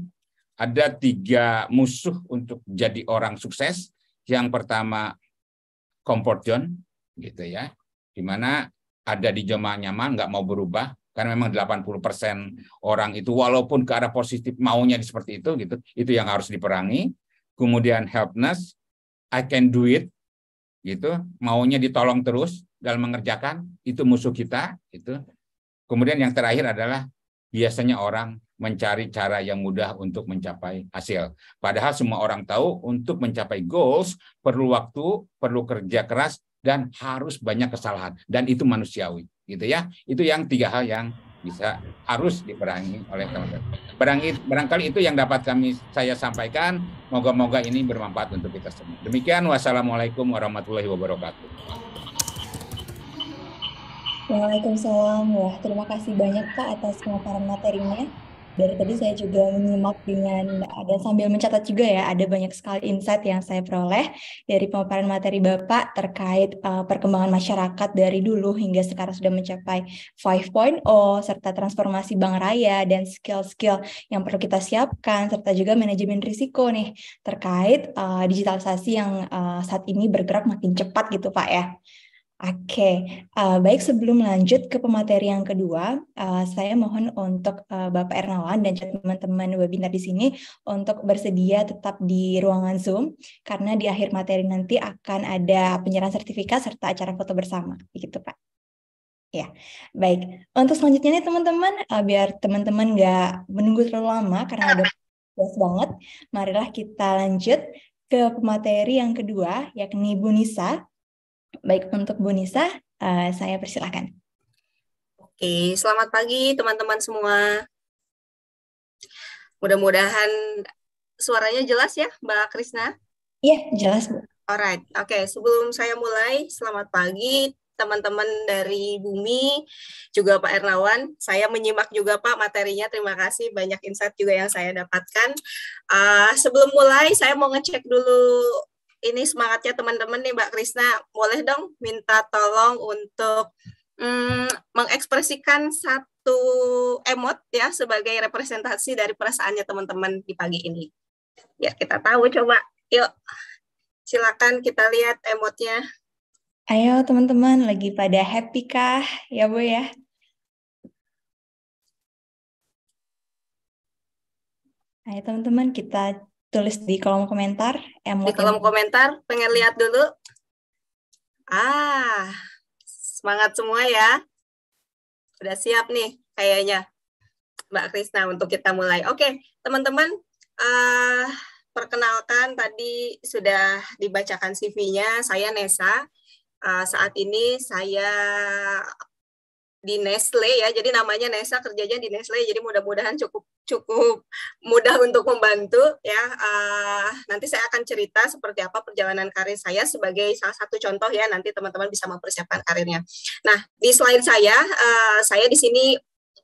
ada tiga musuh untuk jadi orang sukses. Yang pertama comfort zone, gitu ya, di mana ada di jemaah nyaman, nggak mau berubah, karena memang 80% orang itu walaupun ke arah positif maunya seperti itu gitu itu yang harus diperangi kemudian helpness I can do it gitu maunya ditolong terus dalam mengerjakan itu musuh kita itu kemudian yang terakhir adalah biasanya orang mencari cara yang mudah untuk mencapai hasil. Padahal semua orang tahu untuk mencapai goals perlu waktu, perlu kerja keras dan harus banyak kesalahan dan itu manusiawi, gitu ya. Itu yang tiga hal yang bisa harus diperangi oleh teman-teman. Barang, barangkali itu yang dapat kami saya sampaikan. Moga-moga ini bermanfaat untuk kita semua. Demikian wassalamualaikum warahmatullahi wabarakatuh. Waalaikumsalam. Wah, terima kasih banyak Pak atas materinya dari tadi saya juga menyimak dengan ada sambil mencatat juga ya ada banyak sekali insight yang saya peroleh dari pemaparan materi Bapak terkait uh, perkembangan masyarakat dari dulu hingga sekarang sudah mencapai 5.0 serta transformasi bank raya dan skill-skill yang perlu kita siapkan serta juga manajemen risiko nih terkait uh, digitalisasi yang uh, saat ini bergerak makin cepat gitu Pak ya. Oke, okay. uh, eh, baik sebelum lanjut ke pemateri yang kedua, uh, saya mohon untuk uh, Bapak Ernawan dan teman-teman webinar di sini untuk bersedia tetap di ruangan Zoom karena di akhir materi nanti akan ada penyerahan sertifikat serta acara foto bersama, begitu Pak. Ya, baik. Untuk selanjutnya nih teman-teman, uh, biar teman-teman nggak menunggu terlalu lama karena udah puas banget, marilah kita lanjut ke pemateri yang kedua, yakni Bu Nisa Baik, untuk Bu Nisa, uh, saya persilahkan. Oke, selamat pagi teman-teman semua. Mudah-mudahan suaranya jelas ya, Mbak Krisna? Iya, jelas, Alright, oke. Okay. Sebelum saya mulai, selamat pagi teman-teman dari Bumi, juga Pak Ernawan. Saya menyimak juga Pak materinya, terima kasih banyak insight juga yang saya dapatkan. Uh, sebelum mulai, saya mau ngecek dulu ini semangatnya teman-teman nih Mbak Krisna, boleh dong minta tolong untuk mm, mengekspresikan satu emot ya sebagai representasi dari perasaannya teman-teman di pagi ini. Ya kita tahu coba, yuk silakan kita lihat emotnya. Ayo teman-teman, lagi pada happy kah? Ya Bu ya? Ayo teman-teman kita tulis di kolom komentar. Emot di kolom komentar, pengen lihat dulu. Ah, semangat semua ya. Udah siap nih kayaknya Mbak Krisna untuk kita mulai. Oke, teman-teman, uh, perkenalkan tadi sudah dibacakan CV-nya. Saya Nesa. Uh, eh, saat ini saya di Nestle ya. Jadi namanya Nesa kerjanya di Nestle. Jadi mudah-mudahan cukup cukup mudah untuk membantu ya. Uh, nanti saya akan cerita seperti apa perjalanan karir saya sebagai salah satu contoh ya. Nanti teman-teman bisa mempersiapkan karirnya. Nah di slide saya, uh, saya di sini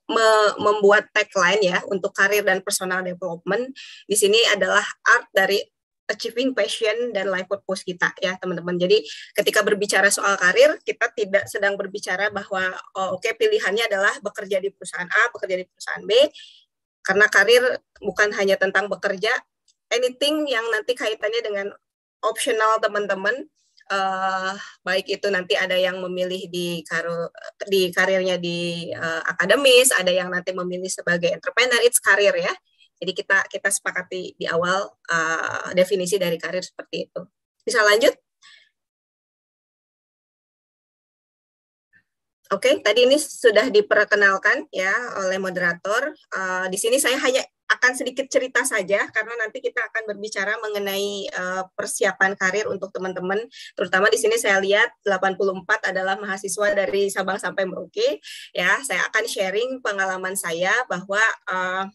me membuat tagline ya untuk karir dan personal development. Di sini adalah art dari achieving passion dan life purpose kita ya teman-teman. Jadi ketika berbicara soal karir, kita tidak sedang berbicara bahwa oh, oke okay, pilihannya adalah bekerja di perusahaan A, bekerja di perusahaan B. Karena karir bukan hanya tentang bekerja, anything yang nanti kaitannya dengan optional teman-teman uh, baik itu nanti ada yang memilih di karu, di karirnya di uh, akademis, ada yang nanti memilih sebagai entrepreneur, it's karir ya. Jadi kita kita sepakati di awal uh, definisi dari karir seperti itu. Bisa lanjut? Oke, okay, tadi ini sudah diperkenalkan ya oleh moderator. Uh, di sini saya hanya akan sedikit cerita saja karena nanti kita akan berbicara mengenai uh, persiapan karir untuk teman-teman terutama di sini saya lihat 84 adalah mahasiswa dari Sabang sampai Merauke ya saya akan sharing pengalaman saya bahwa uh,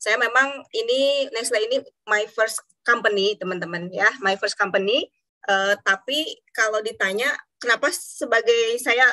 saya memang ini Nestle ini my first company teman-teman ya my first company uh, tapi kalau ditanya kenapa sebagai saya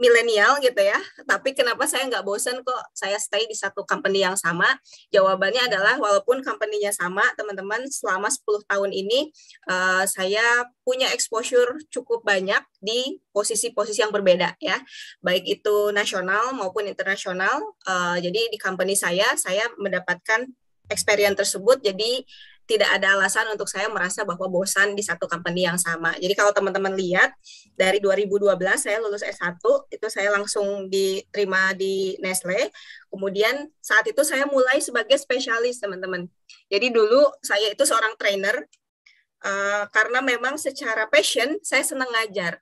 milenial gitu ya. Tapi kenapa saya nggak bosen kok saya stay di satu company yang sama? Jawabannya adalah walaupun company-nya sama, teman-teman selama 10 tahun ini uh, saya punya exposure cukup banyak di posisi-posisi yang berbeda ya. Baik itu nasional maupun internasional. Uh, jadi di company saya saya mendapatkan experience tersebut jadi tidak ada alasan untuk saya merasa bahwa bosan di satu company yang sama. Jadi kalau teman-teman lihat dari 2012 saya lulus S1 itu saya langsung diterima di Nestle. Kemudian saat itu saya mulai sebagai spesialis teman-teman. Jadi dulu saya itu seorang trainer uh, karena memang secara passion saya senang ngajar.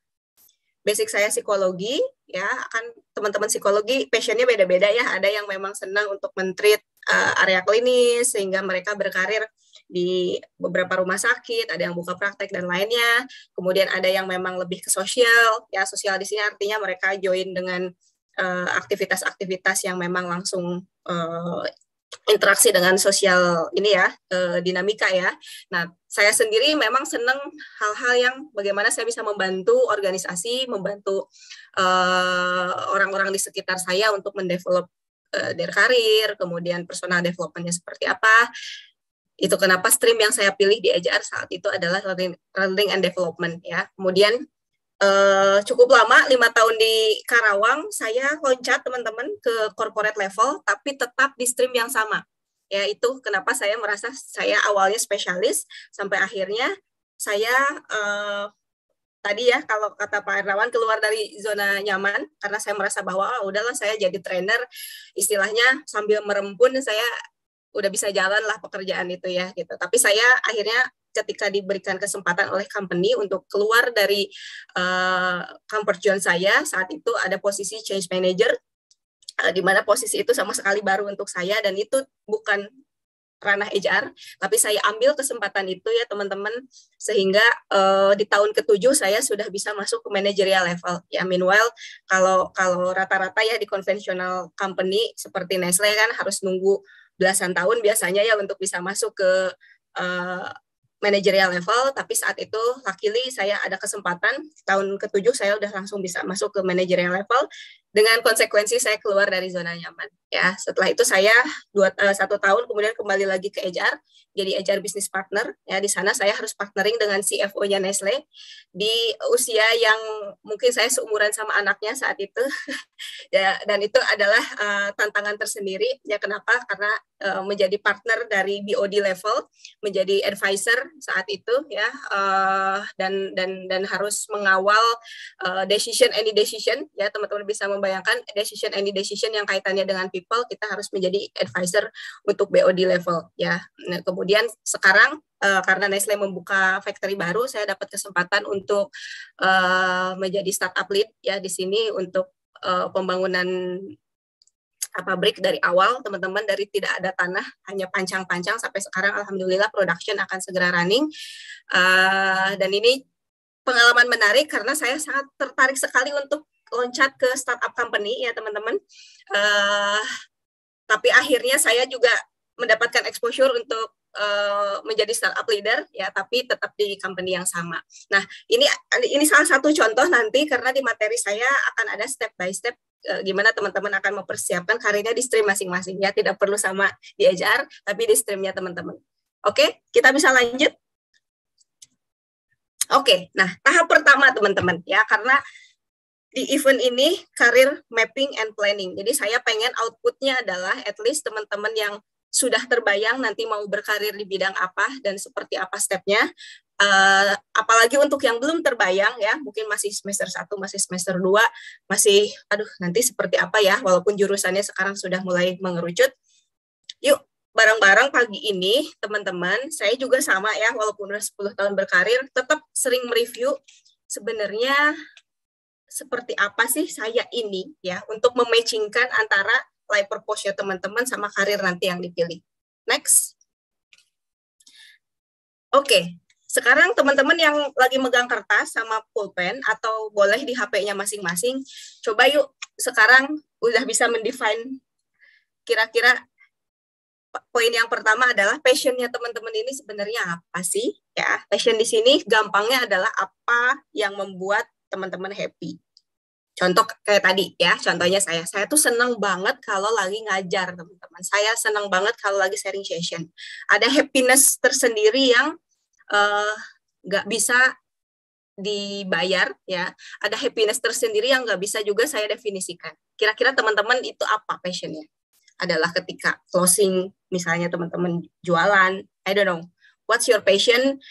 Basic saya psikologi ya kan teman-teman psikologi passionnya beda-beda ya. Ada yang memang senang untuk mentreat uh, area klinis sehingga mereka berkarir di beberapa rumah sakit, ada yang buka praktek dan lainnya. Kemudian ada yang memang lebih ke sosial. Ya, sosial di sini artinya mereka join dengan uh, aktivitas-aktivitas yang memang langsung uh, interaksi dengan sosial ini ya uh, dinamika ya. Nah, saya sendiri memang seneng hal-hal yang bagaimana saya bisa membantu organisasi, membantu orang-orang di sekitar saya untuk mendevelop karir, kemudian personal developmentnya seperti apa itu kenapa stream yang saya pilih di EJR saat itu adalah learning, and development ya. Kemudian eh, cukup lama lima tahun di Karawang saya loncat teman-teman ke corporate level tapi tetap di stream yang sama. Ya itu kenapa saya merasa saya awalnya spesialis sampai akhirnya saya eh, tadi ya kalau kata Pak Erlawan keluar dari zona nyaman karena saya merasa bahwa oh, udahlah saya jadi trainer istilahnya sambil merempun saya udah bisa jalan lah pekerjaan itu ya gitu. Tapi saya akhirnya ketika diberikan kesempatan oleh company untuk keluar dari uh, comfort zone saya saat itu ada posisi change manager uh, di mana posisi itu sama sekali baru untuk saya dan itu bukan ranah HR tapi saya ambil kesempatan itu ya teman-teman sehingga uh, di tahun ketujuh saya sudah bisa masuk ke managerial level ya meanwhile kalau kalau rata-rata ya di konvensional company seperti Nestle kan harus nunggu belasan tahun biasanya ya untuk bisa masuk ke uh, managerial level, tapi saat itu luckily saya ada kesempatan tahun ketujuh saya udah langsung bisa masuk ke manajerial level dengan konsekuensi saya keluar dari zona nyaman ya setelah itu saya dua uh, satu tahun kemudian kembali lagi ke HR jadi HR business partner ya di sana saya harus partnering dengan CFO-nya Nestle di usia yang mungkin saya seumuran sama anaknya saat itu ya dan itu adalah uh, tantangan tersendiri ya kenapa karena uh, menjadi partner dari BOD level menjadi advisor saat itu ya uh, dan dan dan harus mengawal uh, decision any decision ya teman-teman bisa Bayangkan decision any decision yang kaitannya dengan people kita harus menjadi advisor untuk BOD level ya. Nah, kemudian sekarang uh, karena Nestle membuka factory baru, saya dapat kesempatan untuk uh, menjadi startup lead ya di sini untuk uh, pembangunan pabrik dari awal teman-teman dari tidak ada tanah hanya pancang-pancang sampai sekarang alhamdulillah production akan segera running uh, dan ini pengalaman menarik karena saya sangat tertarik sekali untuk loncat ke startup company ya teman-teman. Uh, tapi akhirnya saya juga mendapatkan exposure untuk uh, menjadi startup leader ya tapi tetap di company yang sama. Nah, ini ini salah satu contoh nanti karena di materi saya akan ada step by step eh, gimana teman-teman akan mempersiapkan karirnya di stream masing-masing ya tidak perlu sama di HR tapi di streamnya teman-teman. Oke, kita bisa lanjut. Oke, nah tahap pertama teman-teman ya karena di event ini karir mapping and planning. Jadi saya pengen outputnya adalah at least teman-teman yang sudah terbayang nanti mau berkarir di bidang apa dan seperti apa stepnya. Uh, apalagi untuk yang belum terbayang ya, mungkin masih semester 1, masih semester 2, masih aduh nanti seperti apa ya, walaupun jurusannya sekarang sudah mulai mengerucut. Yuk bareng-bareng pagi ini teman-teman, saya juga sama ya, walaupun udah 10 tahun berkarir, tetap sering mereview sebenarnya seperti apa sih saya ini ya untuk mematchingkan antara life purpose-nya teman-teman sama karir nanti yang dipilih. Next. Oke, okay. sekarang teman-teman yang lagi megang kertas sama pulpen atau boleh di HP-nya masing-masing, coba yuk sekarang udah bisa mendefine kira-kira poin yang pertama adalah passionnya teman-teman ini sebenarnya apa sih ya passion di sini gampangnya adalah apa yang membuat teman-teman happy Contoh kayak tadi ya, contohnya saya. Saya tuh senang banget kalau lagi ngajar teman-teman. Saya senang banget kalau lagi sharing session. Ada happiness tersendiri yang eh, nggak uh, bisa dibayar ya. Ada happiness tersendiri yang nggak bisa juga saya definisikan. Kira-kira teman-teman itu apa passionnya? Adalah ketika closing misalnya teman-teman jualan, I don't know. What's your passion?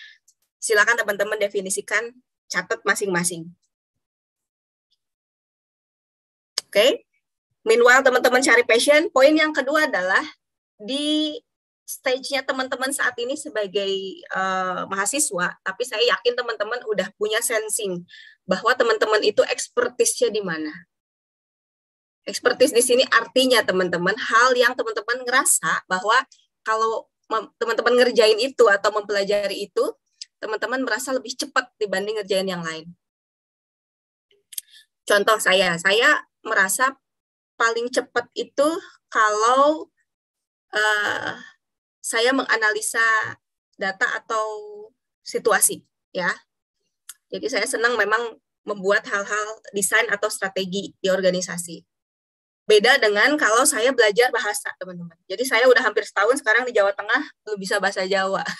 Silakan teman-teman definisikan, catat masing-masing. Oke. Okay? Meanwhile, teman-teman cari passion, poin yang kedua adalah di stage-nya teman-teman saat ini sebagai uh, mahasiswa, tapi saya yakin teman-teman udah punya sensing bahwa teman-teman itu ekspertisnya di mana. Ekspertis di sini artinya teman-teman hal yang teman-teman ngerasa bahwa kalau teman-teman ngerjain itu atau mempelajari itu, teman-teman merasa lebih cepat dibanding ngerjain yang lain. Contoh saya, saya merasa paling cepat itu kalau uh, saya menganalisa data atau situasi ya. Jadi saya senang memang membuat hal-hal desain atau strategi di organisasi. Beda dengan kalau saya belajar bahasa, teman-teman. Jadi saya udah hampir setahun sekarang di Jawa Tengah belum bisa bahasa Jawa.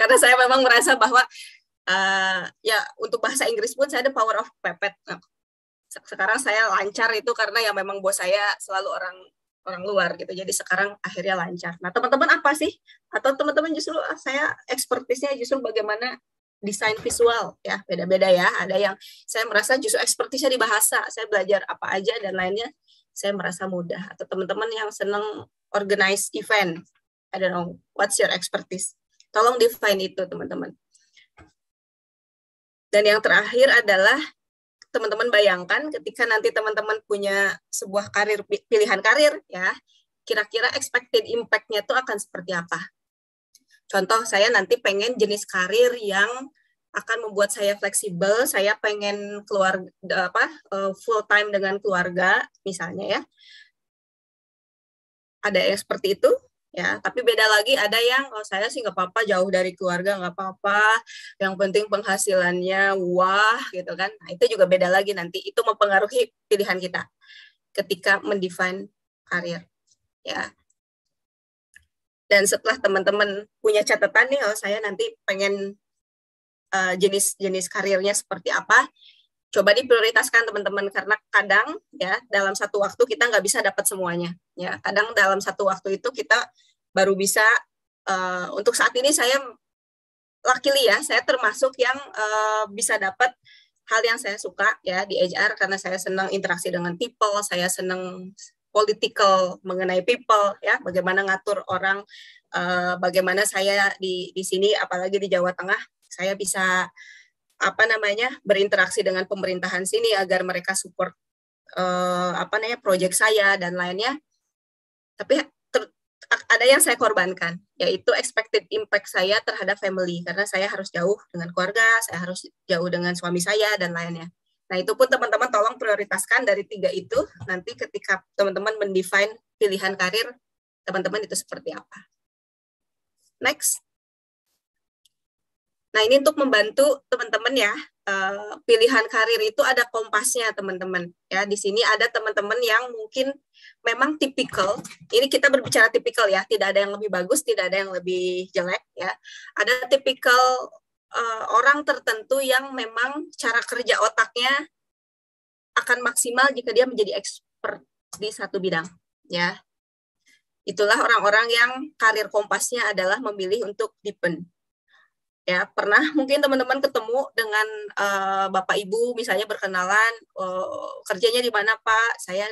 Karena saya memang merasa bahwa uh, ya untuk bahasa Inggris pun saya ada power of pepet sekarang saya lancar itu karena ya memang bos saya selalu orang orang luar gitu. Jadi sekarang akhirnya lancar. Nah, teman-teman apa sih? Atau teman-teman justru ah, saya ekspertisnya justru bagaimana desain visual ya, beda-beda ya. Ada yang saya merasa justru ekspertisnya di bahasa, saya belajar apa aja dan lainnya saya merasa mudah. Atau teman-teman yang senang organize event. I don't know, what's your expertise? Tolong define itu, teman-teman. Dan yang terakhir adalah teman-teman bayangkan ketika nanti teman-teman punya sebuah karir pilihan karir ya, kira-kira expected impact-nya itu akan seperti apa? Contoh saya nanti pengen jenis karir yang akan membuat saya fleksibel, saya pengen keluar apa eh, full time dengan keluarga misalnya ya. Ada yang seperti itu? ya tapi beda lagi ada yang kalau oh, saya sih nggak apa-apa jauh dari keluarga nggak apa-apa yang penting penghasilannya wah gitu kan nah, itu juga beda lagi nanti itu mempengaruhi pilihan kita ketika mendefine karir ya dan setelah teman-teman punya catatan nih kalau saya nanti pengen eh, jenis-jenis uh, karirnya seperti apa coba diprioritaskan teman-teman karena kadang ya dalam satu waktu kita nggak bisa dapat semuanya ya kadang dalam satu waktu itu kita baru bisa uh, untuk saat ini saya laki-laki ya saya termasuk yang uh, bisa dapat hal yang saya suka ya di HR karena saya senang interaksi dengan people saya senang political mengenai people ya bagaimana ngatur orang uh, bagaimana saya di di sini apalagi di Jawa Tengah saya bisa apa namanya berinteraksi dengan pemerintahan sini agar mereka support uh, apa namanya proyek saya dan lainnya tapi ter, ada yang saya korbankan yaitu expected impact saya terhadap family karena saya harus jauh dengan keluarga saya harus jauh dengan suami saya dan lainnya nah itu pun teman-teman tolong prioritaskan dari tiga itu nanti ketika teman-teman mendefine pilihan karir teman-teman itu seperti apa next Nah ini untuk membantu teman-teman ya eh, pilihan karir itu ada kompasnya teman-teman ya di sini ada teman-teman yang mungkin memang tipikal ini kita berbicara tipikal ya tidak ada yang lebih bagus tidak ada yang lebih jelek ya ada tipikal uh, orang tertentu yang memang cara kerja otaknya akan maksimal jika dia menjadi expert di satu bidang ya itulah orang-orang yang karir kompasnya adalah memilih untuk deepen ya pernah mungkin teman-teman ketemu dengan uh, bapak ibu misalnya berkenalan uh, kerjanya di mana pak saya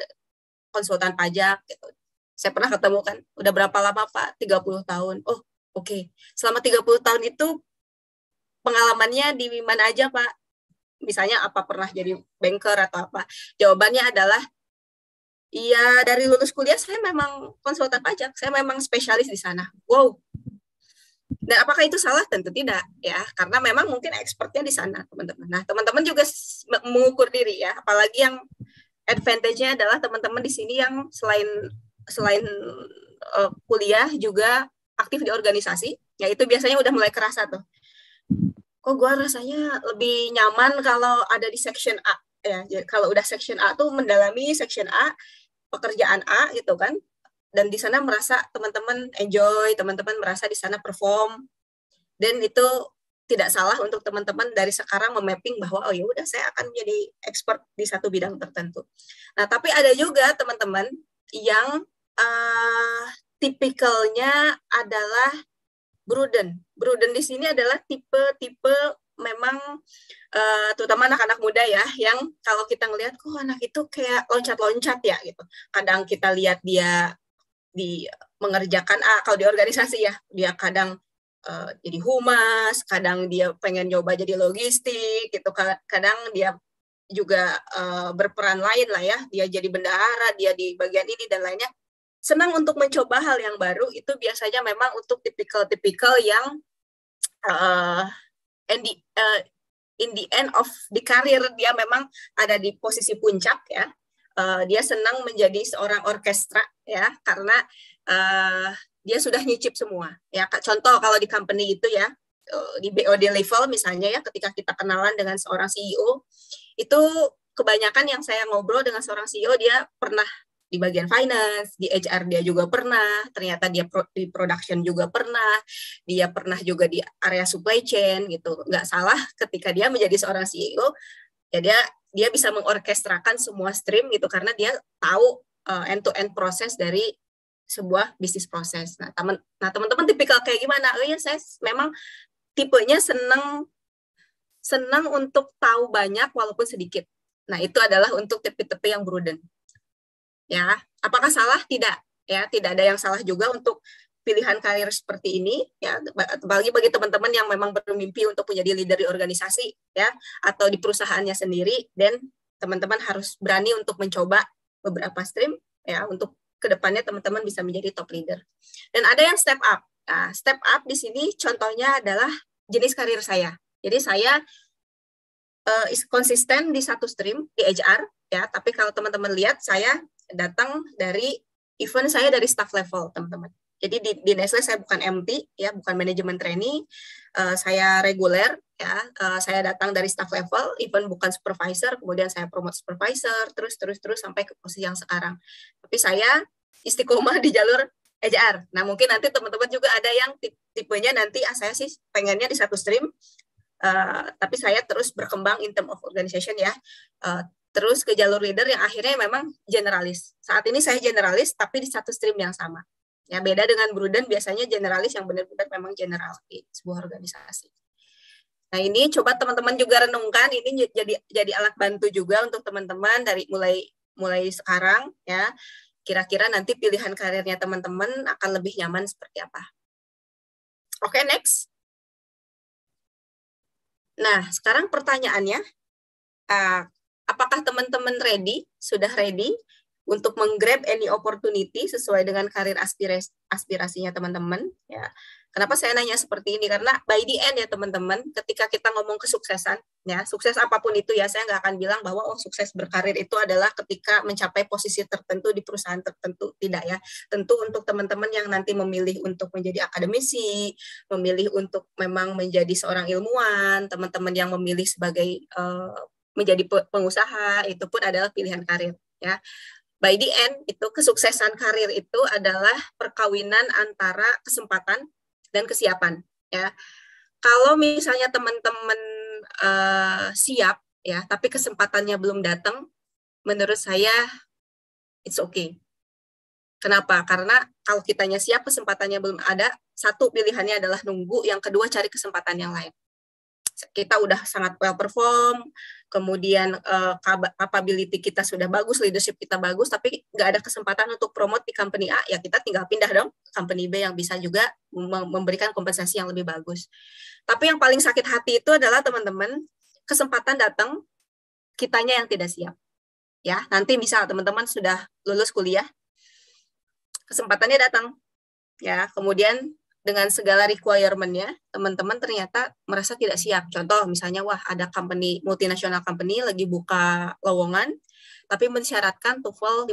konsultan pajak gitu saya pernah ketemu kan udah berapa lama pak 30 tahun oh oke okay. selama 30 tahun itu pengalamannya di mana aja pak misalnya apa pernah jadi banker atau apa jawabannya adalah Iya, dari lulus kuliah saya memang konsultan pajak, saya memang spesialis di sana. Wow, dan apakah itu salah? Tentu tidak ya, karena memang mungkin expertnya di sana teman-teman. Nah teman-teman juga mengukur diri ya, apalagi yang advantage-nya adalah teman-teman di sini yang selain selain uh, kuliah juga aktif di organisasi, ya itu biasanya udah mulai kerasa tuh. Kok gue rasanya lebih nyaman kalau ada di section A ya. Jadi, kalau udah section A tuh mendalami section A pekerjaan A gitu kan dan di sana merasa teman-teman enjoy, teman-teman merasa di sana perform. Dan itu tidak salah untuk teman-teman dari sekarang memapping bahwa oh ya udah saya akan menjadi expert di satu bidang tertentu. Nah, tapi ada juga teman-teman yang uh, tipikalnya adalah Bruden. Bruden di sini adalah tipe-tipe memang uh, terutama anak-anak muda ya yang kalau kita ngelihat kok anak itu kayak loncat-loncat ya gitu. Kadang kita lihat dia di mengerjakan A kalau di organisasi ya dia kadang uh, jadi humas kadang dia pengen nyoba jadi logistik gitu kadang dia juga uh, berperan lain lah ya dia jadi bendahara dia di bagian ini dan lainnya senang untuk mencoba hal yang baru itu biasanya memang untuk tipikal-tipikal yang uh, in the, uh, in the end of the career dia memang ada di posisi puncak ya uh, dia senang menjadi seorang orkestra ya karena uh, dia sudah nyicip semua ya contoh kalau di company itu ya eh, di BOD level misalnya ya ketika kita kenalan dengan seorang CEO itu kebanyakan yang saya ngobrol dengan seorang CEO dia pernah di bagian finance, di HR dia juga pernah, ternyata dia pro, di production juga pernah, dia pernah juga di area supply chain gitu. Nggak salah ketika dia menjadi seorang CEO, ya dia dia bisa mengorkestrakan semua stream gitu karena dia tahu end to end proses dari sebuah bisnis proses. Nah, teman nah teman-teman tipikal kayak gimana? Oh iya, saya memang tipenya senang senang untuk tahu banyak walaupun sedikit. Nah, itu adalah untuk tepi-tepi yang prudent. Ya, apakah salah? Tidak. Ya, tidak ada yang salah juga untuk pilihan karir seperti ini ya bagi bagi teman-teman yang memang bermimpi untuk menjadi leader di organisasi ya atau di perusahaannya sendiri dan teman-teman harus berani untuk mencoba beberapa stream ya untuk kedepannya teman-teman bisa menjadi top leader dan ada yang step up nah, step up di sini contohnya adalah jenis karir saya jadi saya uh, konsisten di satu stream di HR ya tapi kalau teman-teman lihat saya datang dari event saya dari staff level teman-teman jadi di, di Nestle saya bukan MT ya, bukan manajemen trainee. Uh, saya reguler ya. Uh, saya datang dari staff level, even bukan supervisor, kemudian saya promote supervisor, terus terus terus sampai ke posisi yang sekarang. Tapi saya istiqomah di jalur HR. Nah, mungkin nanti teman-teman juga ada yang tipenya nanti ah saya sih pengennya di satu stream uh, tapi saya terus berkembang in term of organization ya. Uh, terus ke jalur leader yang akhirnya memang generalis. Saat ini saya generalis tapi di satu stream yang sama. Ya beda dengan Bruden biasanya generalis yang benar-benar memang generalis di sebuah organisasi. Nah ini coba teman-teman juga renungkan ini jadi jadi alat bantu juga untuk teman-teman dari mulai mulai sekarang ya kira-kira nanti pilihan karirnya teman-teman akan lebih nyaman seperti apa. Oke okay, next. Nah sekarang pertanyaannya uh, apakah teman-teman ready sudah ready untuk menggrab any opportunity sesuai dengan karir aspirasi, aspirasinya teman-teman ya. Kenapa saya nanya seperti ini? Karena by the end ya teman-teman, ketika kita ngomong kesuksesan ya, sukses apapun itu ya, saya nggak akan bilang bahwa oh sukses berkarir itu adalah ketika mencapai posisi tertentu di perusahaan tertentu, tidak ya. Tentu untuk teman-teman yang nanti memilih untuk menjadi akademisi, memilih untuk memang menjadi seorang ilmuwan, teman-teman yang memilih sebagai uh, menjadi pengusaha itu pun adalah pilihan karir ya by the end itu kesuksesan karir itu adalah perkawinan antara kesempatan dan kesiapan ya kalau misalnya teman-teman uh, siap ya tapi kesempatannya belum datang menurut saya it's okay kenapa karena kalau kitanya siap kesempatannya belum ada satu pilihannya adalah nunggu yang kedua cari kesempatan yang lain kita udah sangat well perform, kemudian uh, capability kita sudah bagus, leadership kita bagus, tapi nggak ada kesempatan untuk promote di company A, ya kita tinggal pindah dong ke company B yang bisa juga memberikan kompensasi yang lebih bagus. Tapi yang paling sakit hati itu adalah teman-teman kesempatan datang, kitanya yang tidak siap. Ya, nanti misal teman-teman sudah lulus kuliah, kesempatannya datang, ya kemudian dengan segala requirementnya teman-teman ternyata merasa tidak siap contoh misalnya wah ada company multinasional company lagi buka lowongan tapi mensyaratkan TOEFL 500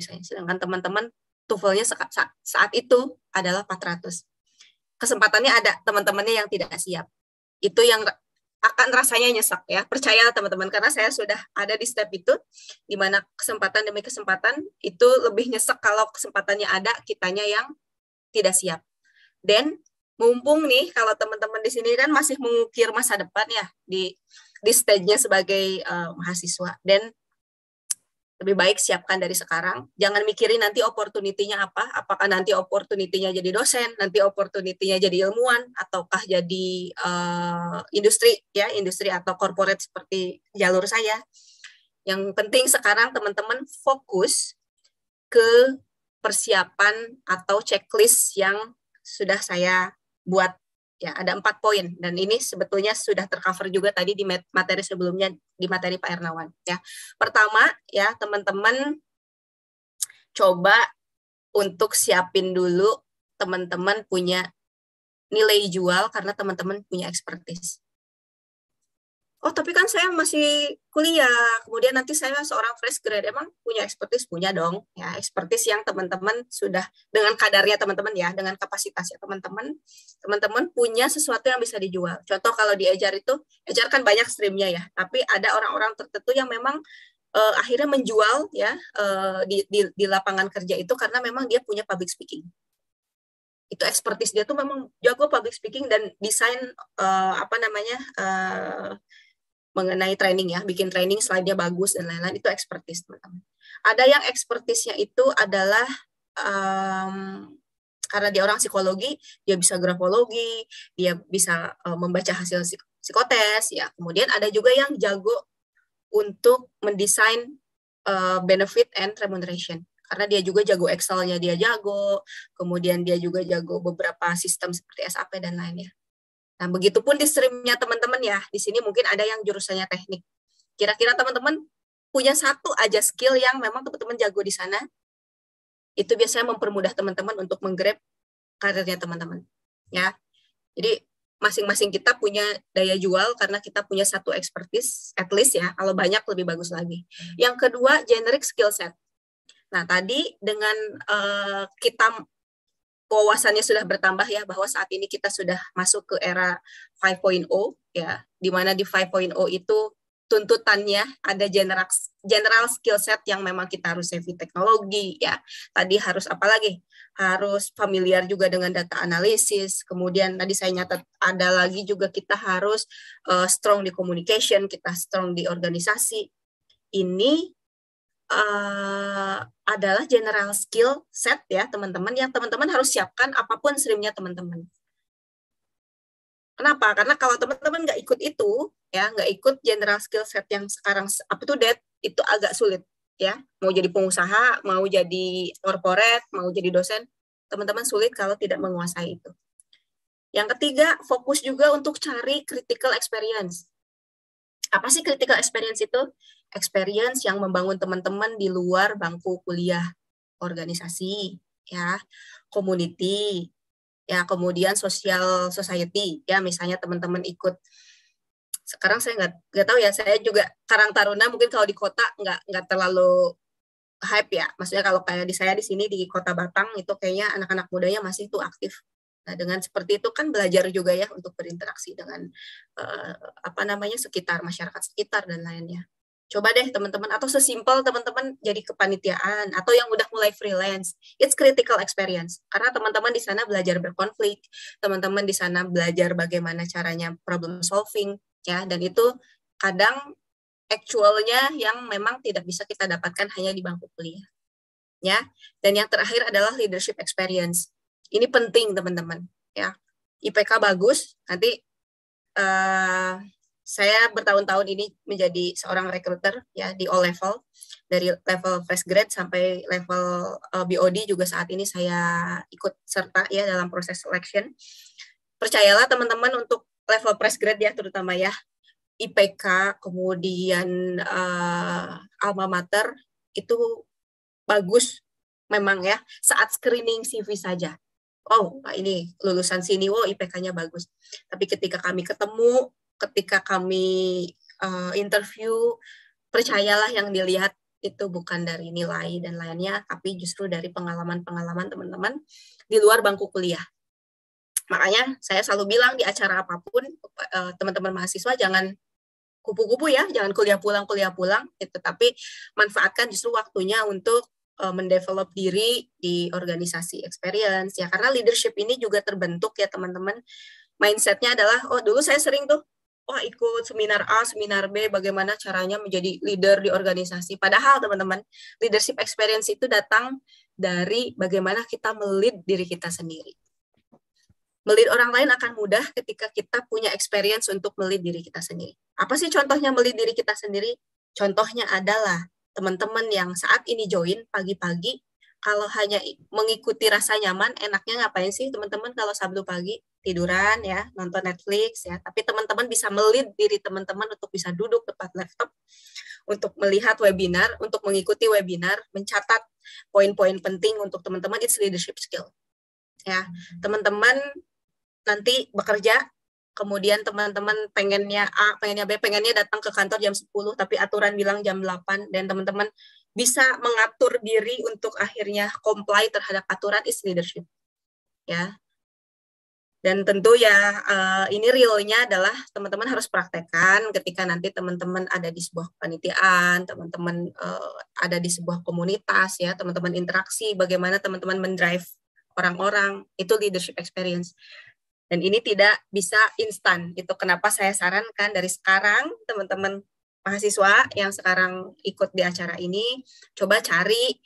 misalnya sedangkan teman-teman TOEFL-nya saat, itu adalah 400 kesempatannya ada teman-temannya yang tidak siap itu yang akan rasanya nyesek ya percaya teman-teman karena saya sudah ada di step itu di mana kesempatan demi kesempatan itu lebih nyesek kalau kesempatannya ada kitanya yang tidak siap dan mumpung nih kalau teman-teman di sini kan masih mengukir masa depan ya di di stage-nya sebagai uh, mahasiswa dan lebih baik siapkan dari sekarang. Jangan mikirin nanti opportunity-nya apa, apakah nanti opportunity-nya jadi dosen, nanti opportunity-nya jadi ilmuwan ataukah jadi uh, industri ya, industri atau corporate seperti jalur saya. Yang penting sekarang teman-teman fokus ke persiapan atau checklist yang sudah saya buat ya ada empat poin dan ini sebetulnya sudah tercover juga tadi di materi sebelumnya di materi Pak Ernawan ya pertama ya teman-teman coba untuk siapin dulu teman-teman punya nilai jual karena teman-teman punya expertise oh tapi kan saya masih kuliah, kemudian nanti saya seorang fresh grad, emang punya expertise? Punya dong, ya expertise yang teman-teman sudah dengan kadarnya teman-teman ya, dengan kapasitasnya teman-teman, teman-teman punya sesuatu yang bisa dijual. Contoh kalau di Ejar itu, Ejar kan banyak streamnya ya, tapi ada orang-orang tertentu yang memang uh, akhirnya menjual ya uh, di, di, di lapangan kerja itu karena memang dia punya public speaking itu expertise dia tuh memang jago public speaking dan desain uh, apa namanya uh, mengenai training ya, bikin training slide-nya bagus dan lain-lain itu expertise teman-teman. Ada yang expertise-nya itu adalah um, karena dia orang psikologi, dia bisa grafologi, dia bisa um, membaca hasil psik psikotes ya. Kemudian ada juga yang jago untuk mendesain uh, benefit and remuneration karena dia juga jago Excel-nya dia jago, kemudian dia juga jago beberapa sistem seperti SAP dan lainnya. Nah, begitupun di streamnya teman-teman ya. Di sini mungkin ada yang jurusannya teknik. Kira-kira teman-teman punya satu aja skill yang memang teman-teman jago di sana. Itu biasanya mempermudah teman-teman untuk menggrab karirnya teman-teman. Ya. Jadi masing-masing kita punya daya jual karena kita punya satu expertise at least ya kalau banyak lebih bagus lagi yang kedua generic skill set nah tadi dengan uh, kita wawasannya sudah bertambah ya bahwa saat ini kita sudah masuk ke era 5.0 ya di mana di 5.0 itu tuntutannya ada general general skill set yang memang kita harus savvy teknologi ya tadi harus apalagi harus familiar juga dengan data analisis kemudian tadi saya nyatat ada lagi juga kita harus uh, strong di communication kita strong di organisasi ini uh, adalah general skill set ya teman-teman yang teman-teman harus siapkan apapun streamnya teman-teman. Kenapa? Karena kalau teman-teman nggak ikut itu, ya nggak ikut general skill set yang sekarang up to date itu agak sulit ya. Mau jadi pengusaha, mau jadi corporate, mau jadi dosen, teman-teman sulit kalau tidak menguasai itu. Yang ketiga, fokus juga untuk cari critical experience apa sih critical experience itu? Experience yang membangun teman-teman di luar bangku kuliah organisasi, ya, community, ya, kemudian social society, ya, misalnya teman-teman ikut sekarang saya nggak nggak tahu ya saya juga Karang Taruna mungkin kalau di kota nggak nggak terlalu hype ya maksudnya kalau kayak di saya di sini di kota Batang itu kayaknya anak-anak mudanya masih tuh aktif Nah, dengan seperti itu kan belajar juga ya untuk berinteraksi dengan uh, apa namanya sekitar masyarakat sekitar dan lainnya. Coba deh teman-teman atau sesimpel teman-teman jadi kepanitiaan atau yang udah mulai freelance. It's critical experience karena teman-teman di sana belajar berkonflik, teman-teman di sana belajar bagaimana caranya problem solving ya dan itu kadang actualnya yang memang tidak bisa kita dapatkan hanya di bangku kuliah. Ya. Dan yang terakhir adalah leadership experience ini penting teman-teman ya. IPK bagus, nanti uh, saya bertahun-tahun ini menjadi seorang recruiter ya di all level dari level fresh grad sampai level uh, eh, BOD juga saat ini saya ikut serta ya dalam proses selection. Percayalah teman-teman untuk level fresh grad ya terutama ya IPK kemudian uh, alma mater itu bagus memang ya saat screening CV saja pak oh, ini lulusan sini Oh, IPK-nya bagus tapi ketika kami ketemu ketika kami uh, interview percayalah yang dilihat itu bukan dari nilai dan lainnya tapi justru dari pengalaman-pengalaman teman-teman di luar bangku kuliah makanya saya selalu bilang di acara apapun eh, teman-teman mahasiswa jangan kupu-kupu ya jangan kuliah pulang kuliah pulang gitu tapi manfaatkan justru waktunya untuk uh, mendevelop diri di organisasi experience ya karena leadership ini juga terbentuk ya teman-teman mindsetnya adalah oh dulu saya sering tuh oh ikut seminar A, seminar B, bagaimana caranya menjadi leader di organisasi. Padahal teman-teman, leadership experience itu datang dari bagaimana kita melid diri kita sendiri. Melid orang lain akan mudah ketika kita punya experience untuk melid diri kita sendiri. Apa sih contohnya melid diri kita sendiri? Contohnya adalah teman-teman yang saat ini join pagi-pagi kalau hanya mengikuti rasa nyaman enaknya ngapain sih teman-teman kalau Sabtu pagi tiduran ya nonton Netflix ya tapi teman-teman bisa melid diri teman-teman untuk bisa duduk depan laptop untuk melihat webinar untuk mengikuti webinar mencatat poin-poin penting untuk teman-teman it's leadership skill ya hmm. teman-teman nanti bekerja kemudian teman-teman pengennya A, pengennya B, pengennya datang ke kantor jam 10, tapi aturan bilang jam 8, dan teman-teman bisa mengatur diri untuk akhirnya comply terhadap aturan is leadership. Ya. Dan tentu ya eh, ini realnya adalah teman-teman harus praktekkan ketika nanti teman-teman ada di sebuah panitiaan, teman-teman eh, ada di sebuah komunitas ya, teman-teman interaksi, bagaimana teman-teman mendrive orang-orang, itu leadership experience dan ini tidak bisa instan. Itu kenapa saya sarankan dari sekarang teman-teman mahasiswa yang sekarang ikut di acara ini, coba cari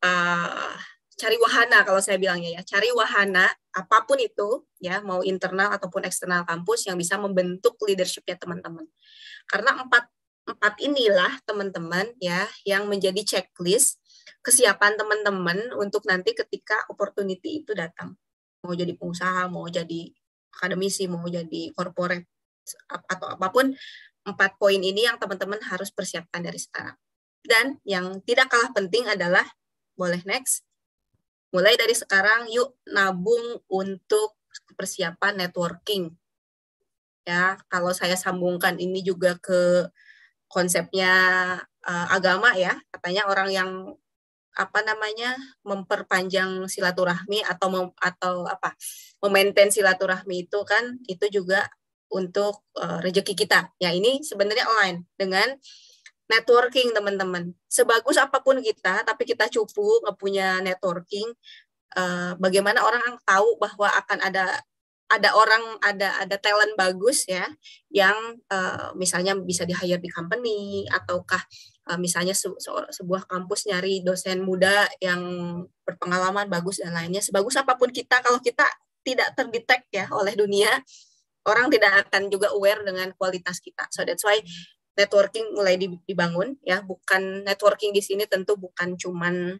uh, cari wahana kalau saya bilangnya ya, cari wahana apapun itu ya, mau internal ataupun eksternal kampus yang bisa membentuk leadershipnya teman-teman. Karena empat empat inilah teman-teman ya yang menjadi checklist kesiapan teman-teman untuk nanti ketika opportunity itu datang. Mau jadi pengusaha, mau jadi akademisi mau jadi corporate atau apapun empat poin ini yang teman-teman harus persiapkan dari sekarang dan yang tidak kalah penting adalah boleh next mulai dari sekarang yuk nabung untuk persiapan networking ya kalau saya sambungkan ini juga ke konsepnya uh, agama ya katanya orang yang apa namanya memperpanjang silaturahmi atau mem, atau apa memaintain silaturahmi itu kan itu juga untuk uh, eh, rezeki kita ya ini sebenarnya online dengan networking teman-teman sebagus apapun kita tapi kita cupu nggak punya networking uh, bagaimana orang tahu bahwa akan ada ada orang ada ada talent bagus ya yang uh, misalnya bisa di hire di company ataukah Eh, misalnya se se sebuah kampus nyari dosen muda yang berpengalaman bagus dan lainnya sebagus apapun kita kalau kita tidak terdetek ya oleh dunia orang tidak akan juga aware dengan kualitas kita so that's why networking mulai dibangun ya bukan networking di sini tentu bukan cuman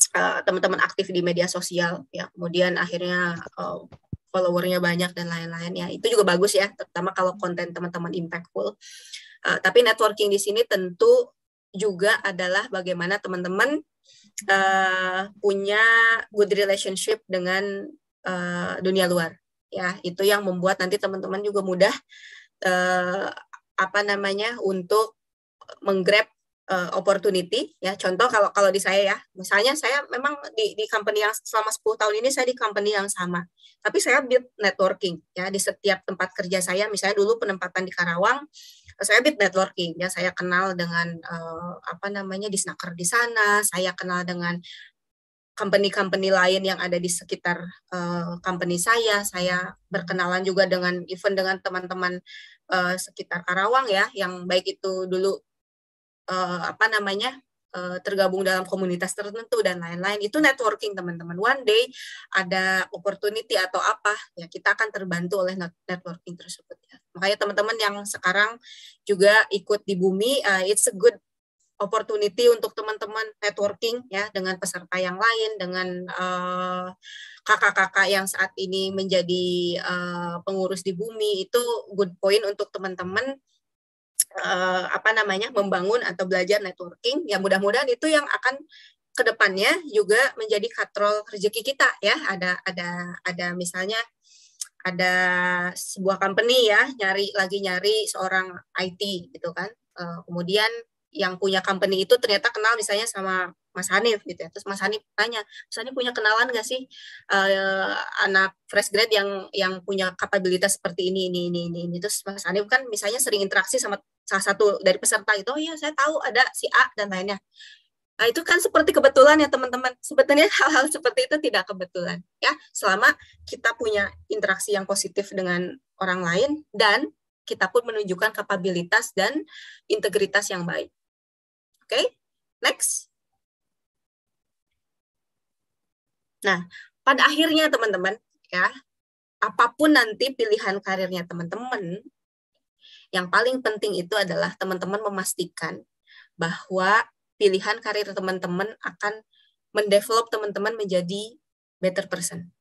teman eh, teman-teman aktif di media sosial ya kemudian akhirnya uh, followernya banyak dan lain-lain ya itu juga bagus ya terutama kalau konten teman-teman impactful uh, tapi networking di sini tentu juga adalah bagaimana teman-teman uh, punya good relationship dengan uh, dunia luar ya itu yang membuat nanti teman-teman juga mudah uh, apa namanya untuk menggrab uh, opportunity ya contoh kalau kalau di saya ya misalnya saya memang di di company yang selama 10 tahun ini saya di company yang sama tapi saya build networking ya di setiap tempat kerja saya misalnya dulu penempatan di Karawang saya bit networking ya saya kenal dengan uh, apa namanya di snacker di sana saya kenal dengan company-company lain yang ada di sekitar uh, company saya. Saya berkenalan juga dengan event dengan teman-teman uh, sekitar Karawang ya, yang baik itu dulu uh, apa namanya tergabung dalam komunitas tertentu dan lain-lain. Itu networking teman-teman. One day ada opportunity atau apa ya kita akan terbantu oleh networking tersebut ya. Makanya teman-teman yang sekarang juga ikut di Bumi, uh, it's a good opportunity untuk teman-teman networking ya dengan peserta yang lain, dengan kakak uh, kakak-kakak yang saat ini menjadi uh, pengurus di Bumi itu good point untuk teman-teman uh, apa namanya membangun atau belajar networking. Ya mudah-mudahan itu yang akan kedepannya juga menjadi katrol rezeki kita ya. Ada ada ada misalnya ada sebuah company ya nyari lagi nyari seorang IT gitu kan uh, kemudian yang punya company itu ternyata kenal misalnya sama Mas Hanif gitu ya terus Mas Hanif tanya Mas Hanif punya kenalan nggak sih uh, anak fresh grad yang yang punya kapabilitas seperti ini ini ini ini, terus Mas Hanif kan misalnya sering interaksi sama salah satu dari peserta itu. oh iya saya tahu ada si A dan lainnya Nah, itu kan seperti kebetulan ya teman-teman. Sebetulnya hal-hal seperti itu tidak kebetulan ya. Selama kita punya interaksi yang positif dengan orang lain dan kita pun menunjukkan kapabilitas dan integritas yang baik. Oke, okay? next. Nah, pada akhirnya teman-teman ya, apapun nanti pilihan karirnya teman-teman, yang paling penting itu adalah teman-teman memastikan bahwa pilihan karir teman-teman akan mendevelop teman-teman menjadi better person.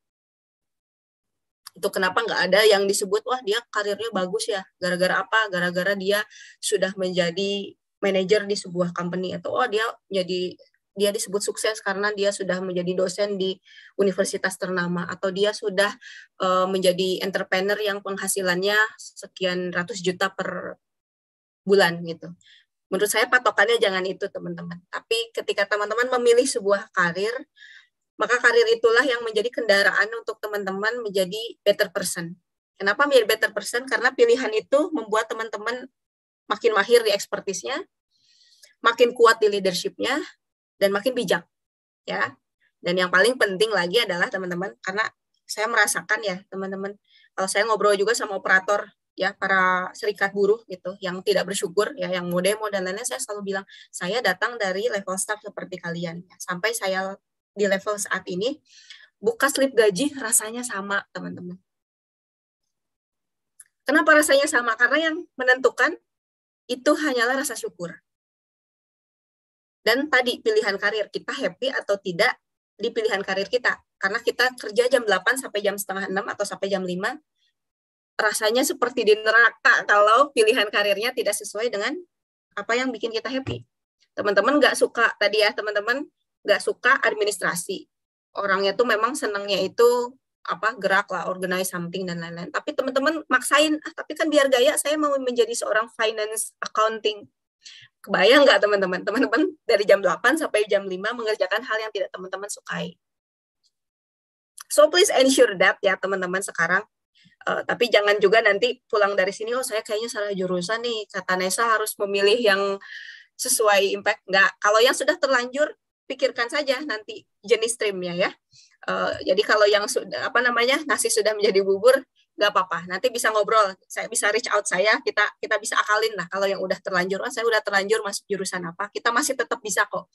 Itu kenapa nggak ada yang disebut, wah dia karirnya bagus ya, gara-gara apa? Gara-gara dia sudah menjadi manajer di sebuah company atau oh dia jadi dia disebut sukses karena dia sudah menjadi dosen di universitas ternama atau dia sudah uh, menjadi entrepreneur yang penghasilannya sekian ratus juta per bulan gitu menurut saya patokannya jangan itu teman-teman. Tapi ketika teman-teman memilih sebuah karir, maka karir itulah yang menjadi kendaraan untuk teman-teman menjadi better person. Kenapa menjadi better person? Karena pilihan itu membuat teman-teman makin mahir di ekspertisnya, makin kuat di leadershipnya, dan makin bijak. ya. Dan yang paling penting lagi adalah teman-teman, karena saya merasakan ya teman-teman, kalau saya ngobrol juga sama operator ya para serikat buruh gitu yang tidak bersyukur ya yang mau demo dan lain saya selalu bilang saya datang dari level staff seperti kalian ya. sampai saya di level saat ini buka slip gaji rasanya sama teman-teman kenapa rasanya sama karena yang menentukan itu hanyalah rasa syukur dan tadi pilihan karir kita happy atau tidak di pilihan karir kita karena kita kerja jam 8 sampai jam setengah 6 atau sampai jam 5 rasanya seperti di neraka kalau pilihan karirnya tidak sesuai dengan apa yang bikin kita happy. Teman-teman nggak suka tadi ya, teman-teman nggak suka administrasi. Orangnya tuh memang senangnya itu apa gerak lah, organize something dan lain-lain. Tapi teman-teman maksain, ah tapi kan biar gaya saya mau menjadi seorang finance accounting. Kebayang nggak teman-teman? Teman-teman dari jam 8 sampai jam 5 mengerjakan hal yang tidak teman-teman sukai. So please ensure that ya teman-teman sekarang Uh, tapi jangan juga nanti pulang dari sini, oh saya kayaknya salah jurusan nih. Kata Nesa harus memilih yang sesuai impact. Nggak, kalau yang sudah terlanjur, pikirkan saja nanti jenis streamnya ya. Uh, jadi kalau yang sudah apa namanya nasi sudah menjadi bubur, nggak apa-apa nanti bisa ngobrol saya bisa reach out saya kita kita bisa akalin lah kalau yang udah terlanjur oh, saya udah terlanjur masuk jurusan apa kita masih tetap bisa kok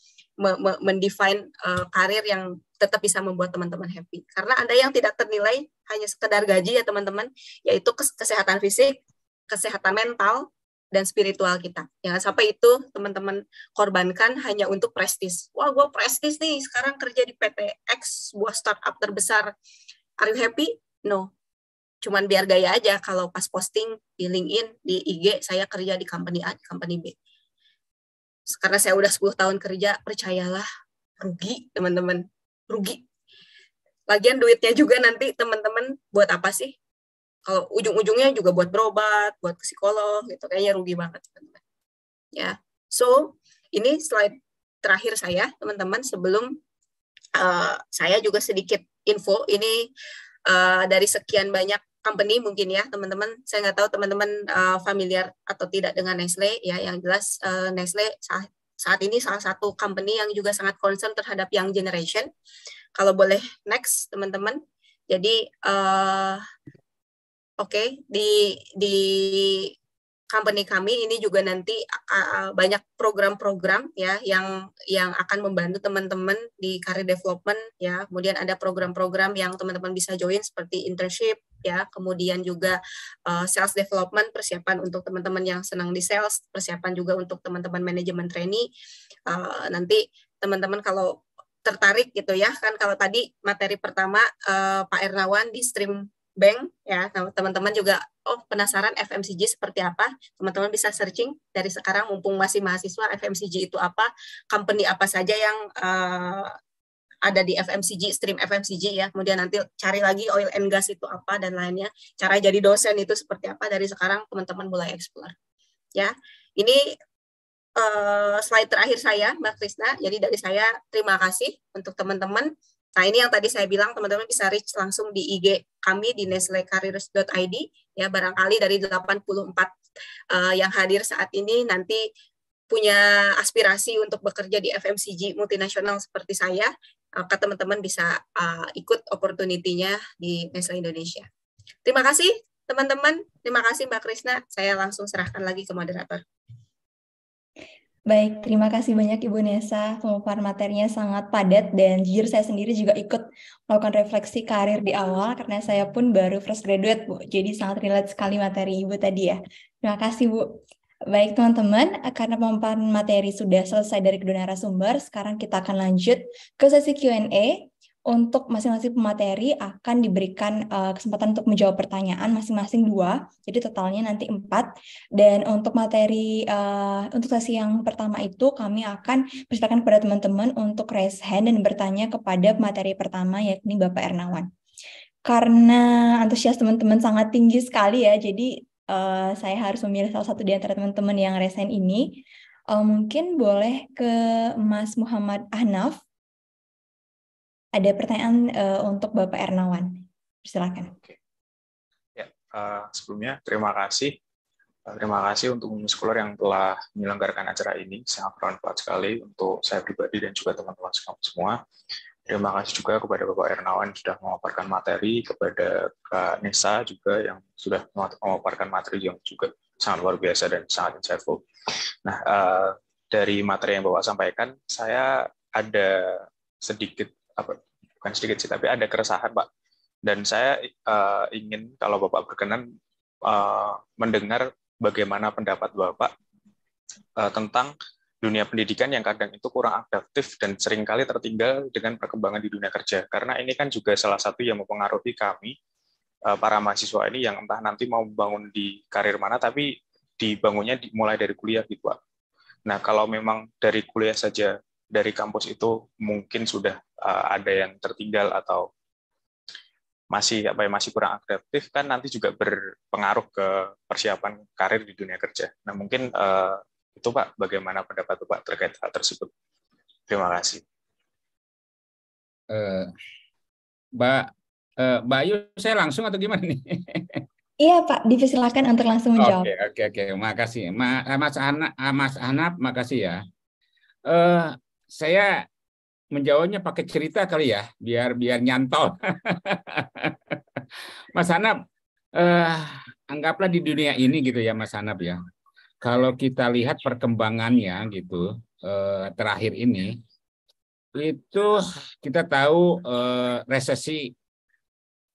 mendefine uh, karir yang tetap bisa membuat teman-teman happy karena ada yang tidak ternilai hanya sekedar gaji ya teman-teman yaitu kesehatan fisik kesehatan mental dan spiritual kita jangan sampai itu teman-teman korbankan hanya untuk prestis wah gue prestis nih sekarang kerja di PT X buah startup terbesar are you happy no cuman biar gaya aja kalau pas posting di LinkedIn, di IG, saya kerja di company A, di company B. Karena saya udah 10 tahun kerja, percayalah, rugi teman-teman, rugi. Lagian duitnya juga nanti teman-teman buat apa sih? Kalau ujung-ujungnya juga buat berobat, buat psikolog, gitu kayaknya rugi banget teman-teman. Ya, so ini slide terakhir saya teman-teman sebelum uh, saya juga sedikit info ini uh, dari sekian banyak company mungkin ya teman-teman saya nggak tahu teman-teman uh, familiar atau tidak dengan Nestle ya yang jelas uh, Nestle saat, saat ini salah satu company yang juga sangat concern terhadap young generation kalau boleh next teman-teman jadi uh, oke okay, di di company kami ini juga nanti uh, banyak program-program ya yang yang akan membantu teman-teman di career development ya. Kemudian ada program-program yang teman-teman bisa join seperti internship ya, kemudian juga uh, sales development persiapan untuk teman-teman yang senang di sales, persiapan juga untuk teman-teman manajemen trainee. Uh, nanti teman-teman kalau tertarik gitu ya kan kalau tadi materi pertama uh, Pak Ernawan di stream bank ya teman-teman juga oh penasaran FMCG seperti apa teman-teman bisa searching dari sekarang mumpung masih mahasiswa FMCG itu apa company apa saja yang uh, ada di FMCG stream FMCG ya kemudian nanti cari lagi oil and gas itu apa dan lainnya cara jadi dosen itu seperti apa dari sekarang teman-teman mulai explore ya ini uh, slide terakhir saya Mbak Krisna jadi dari saya terima kasih untuk teman-teman Nah, ini yang tadi saya bilang teman-teman bisa reach langsung di IG kami di nestlecareers.id. ya barangkali dari 84 uh, eh, yang hadir saat ini nanti punya aspirasi untuk bekerja di FMCG multinasional seperti saya, maka eh, teman-teman bisa uh, ikut opportunity-nya di Nestle Indonesia. Terima kasih teman-teman, terima kasih Mbak Krisna. Saya langsung serahkan lagi ke moderator. Baik, terima kasih banyak Ibu Nesa. Pemaparan materinya sangat padat dan jujur saya sendiri juga ikut melakukan refleksi karir di awal karena saya pun baru fresh graduate, Bu. Jadi sangat relate sekali materi Ibu tadi ya. Terima kasih, Bu. Baik, teman-teman, karena pemaparan materi sudah selesai dari kedua narasumber, sekarang kita akan lanjut ke sesi Q&A untuk masing-masing pemateri akan diberikan uh, kesempatan untuk menjawab pertanyaan masing-masing dua, jadi totalnya nanti empat. Dan untuk materi uh, untuk sesi yang pertama itu kami akan persilakan kepada teman-teman untuk raise hand dan bertanya kepada materi pertama yakni Bapak Ernawan. Karena antusias teman-teman sangat tinggi sekali ya, jadi uh, saya harus memilih salah satu di antara teman-teman yang raise hand ini. Uh, mungkin boleh ke Mas Muhammad Ahnaf ada pertanyaan uh, untuk Bapak Ernawan. Silakan. Oke. Ya, uh, sebelumnya terima kasih. Eh, terima kasih untuk Sekolah yang telah menyelenggarakan acara ini. Sangat bermanfaat sekali untuk saya pribadi dan juga teman-teman semua. Terima kasih juga kepada Bapak Ernawan sudah memaparkan materi, kepada Kak Nisa juga yang sudah memaparkan materi yang juga sangat luar biasa dan sangat insightful. Nah, dari materi yang Bapak sampaikan, saya ada sedikit apa bukan sedikit sih tapi ada keresahan pak dan saya uh, ingin kalau bapak berkenan uh, mendengar bagaimana pendapat bapak uh, tentang dunia pendidikan yang kadang itu kurang adaptif dan seringkali tertinggal dengan perkembangan di dunia kerja karena ini kan juga salah satu yang mempengaruhi kami para mahasiswa ini yang entah nanti mau bangun di karir mana tapi dibangunnya dimulai mulai dari kuliah gitu pak. Nah kalau memang dari kuliah saja dari kampus itu mungkin sudah uh, ada yang tertinggal atau masih apa ya masih kurang aktif kan nanti juga berpengaruh ke persiapan karir di dunia kerja. Nah mungkin uh, itu Pak bagaimana pendapat Pak terkait hal tersebut. Terima kasih. Uh, Mbak uh, Mbak saya langsung atau gimana nih? Iya Pak, dipersilakan antar langsung menjawab. Oke okay, oke okay, oke, okay. makasih. Mas Anak, Mas Anap, makasih ya. Uh, saya menjawabnya pakai cerita kali ya, biar biar nyantol. Mas Hanap, eh, anggaplah di dunia ini gitu ya Mas Hanap ya. Kalau kita lihat perkembangannya gitu eh, terakhir ini, itu kita tahu eh, resesi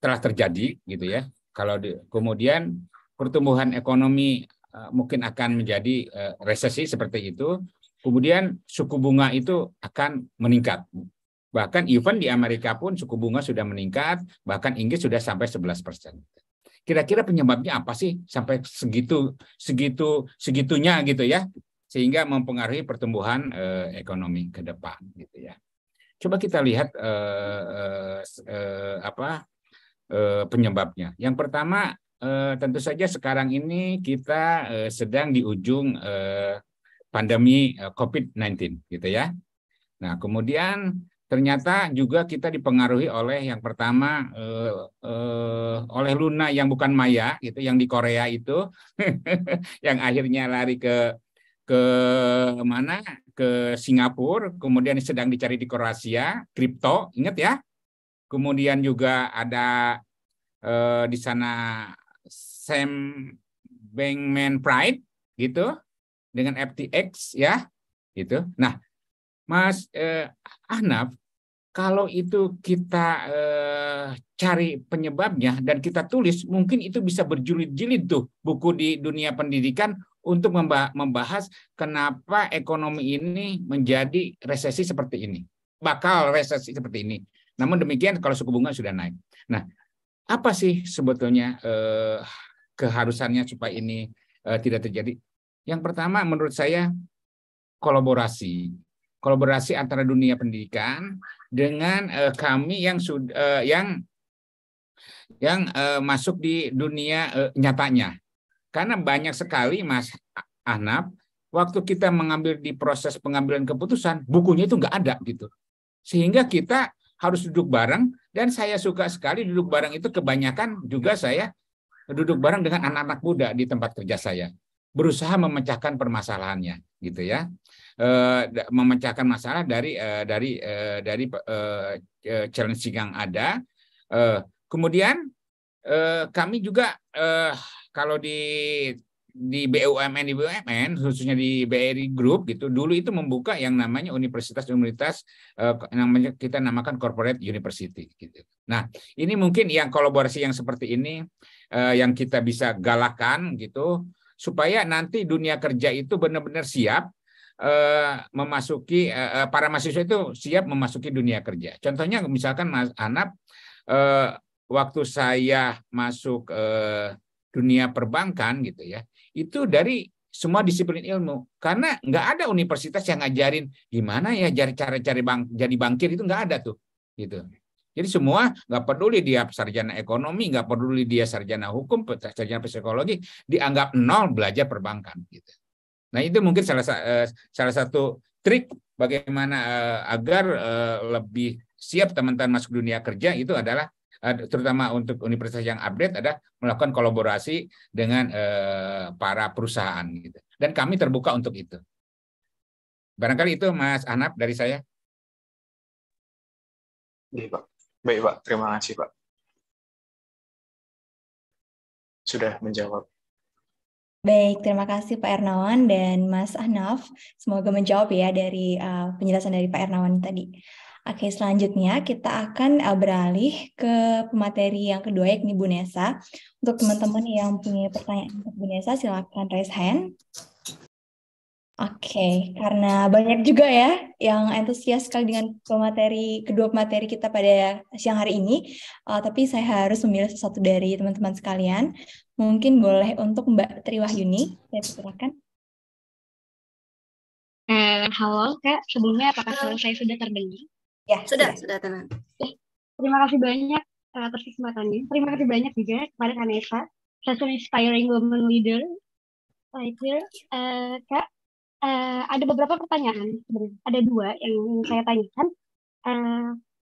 telah terjadi gitu ya. Kalau di, kemudian pertumbuhan ekonomi eh, mungkin akan menjadi eh, resesi seperti itu kemudian suku bunga itu akan meningkat. Bahkan even di Amerika pun suku bunga sudah meningkat, bahkan Inggris sudah sampai 11 persen. Kira-kira penyebabnya apa sih sampai segitu segitu segitunya gitu ya sehingga mempengaruhi pertumbuhan eh, ekonomi ke depan gitu ya. Coba kita lihat eh, eh, apa eh, penyebabnya. Yang pertama eh, tentu saja sekarang ini kita eh, sedang di ujung eh, pandemi eh, COVID-19 gitu ya. Nah, kemudian ternyata juga kita dipengaruhi oleh yang pertama eh, eh, oleh Luna yang bukan Maya gitu yang di Korea itu yang akhirnya lari ke ke mana ke Singapura kemudian sedang dicari di Kroasia kripto ingat ya kemudian juga ada eh, di sana Sam Bankman Pride gitu dengan FTX ya itu. Nah, Mas eh, Ahnaf, kalau itu kita eh, cari penyebabnya dan kita tulis, mungkin itu bisa berjilid-jilid tuh buku di dunia pendidikan untuk membahas kenapa ekonomi ini menjadi resesi seperti ini, bakal resesi seperti ini. Namun demikian kalau suku bunga sudah naik. Nah, apa sih sebetulnya eh, keharusannya supaya ini eh, tidak terjadi? Yang pertama menurut saya kolaborasi. Kolaborasi antara dunia pendidikan dengan uh, kami yang sud, uh, yang yang uh, masuk di dunia uh, nyatanya. Karena banyak sekali Mas Anap waktu kita mengambil di proses pengambilan keputusan, bukunya itu nggak ada gitu. Sehingga kita harus duduk bareng dan saya suka sekali duduk bareng itu kebanyakan juga saya duduk bareng dengan anak-anak muda di tempat kerja saya berusaha memecahkan permasalahannya gitu ya eh, memecahkan masalah dari eh, dari eh, dari challenge yang ada kemudian kami juga kalau di di BUMN di BUMN khususnya di BRI Group gitu dulu itu membuka yang namanya universitas-universitas yang kita namakan corporate university gitu. Nah, ini mungkin yang kolaborasi yang seperti ini yang kita bisa galakan gitu supaya nanti dunia kerja itu benar-benar siap eh, memasuki eh, para mahasiswa itu siap memasuki dunia kerja. Contohnya misalkan Mas Anap eh, waktu saya masuk eh, dunia perbankan gitu ya, itu dari semua disiplin ilmu karena nggak ada universitas yang ngajarin gimana ya cari cara cari bank jadi bankir itu nggak ada tuh gitu jadi semua nggak peduli dia sarjana ekonomi, nggak peduli dia sarjana hukum, sarjana psikologi, dianggap nol belajar perbankan. Gitu. Nah itu mungkin salah eh, salah satu trik bagaimana eh, agar eh, lebih siap teman-teman masuk dunia kerja itu adalah terutama untuk universitas yang update ada melakukan kolaborasi dengan para perusahaan gitu. Dan kami terbuka untuk itu. Barangkali itu Mas Anap dari saya. Iya, Pak. Baik, Pak. Terima kasih, Pak. Sudah menjawab. Baik, terima kasih Pak Ernawan dan Mas Anaf. Semoga menjawab ya dari uh, penjelasan dari Pak Ernawan tadi. Oke, selanjutnya kita akan uh, beralih ke pemateri yang kedua yakni Bu Nesa. Untuk teman-teman yang punya pertanyaan untuk Bu Nesa, silakan raise hand. Oke, okay. karena banyak juga ya yang antusias sekali dengan pemateri kedua materi kita pada siang hari ini. Uh, tapi saya harus memilih sesuatu dari teman-teman sekalian. Mungkin boleh untuk Mbak Triwah Yuni, saya silakan. Eh, halo Kak, sebelumnya apakah halo. saya sudah terdengar? Ya, sudah, sudah, sudah teman. Eh, terima kasih banyak eh, atas kesempatannya. Terima kasih banyak juga kepada Kanesa, satu inspiring woman leader. Right here. Uh, Kak, uh, ada beberapa pertanyaan sebenarnya. Ada dua yang saya tanyakan. Uh,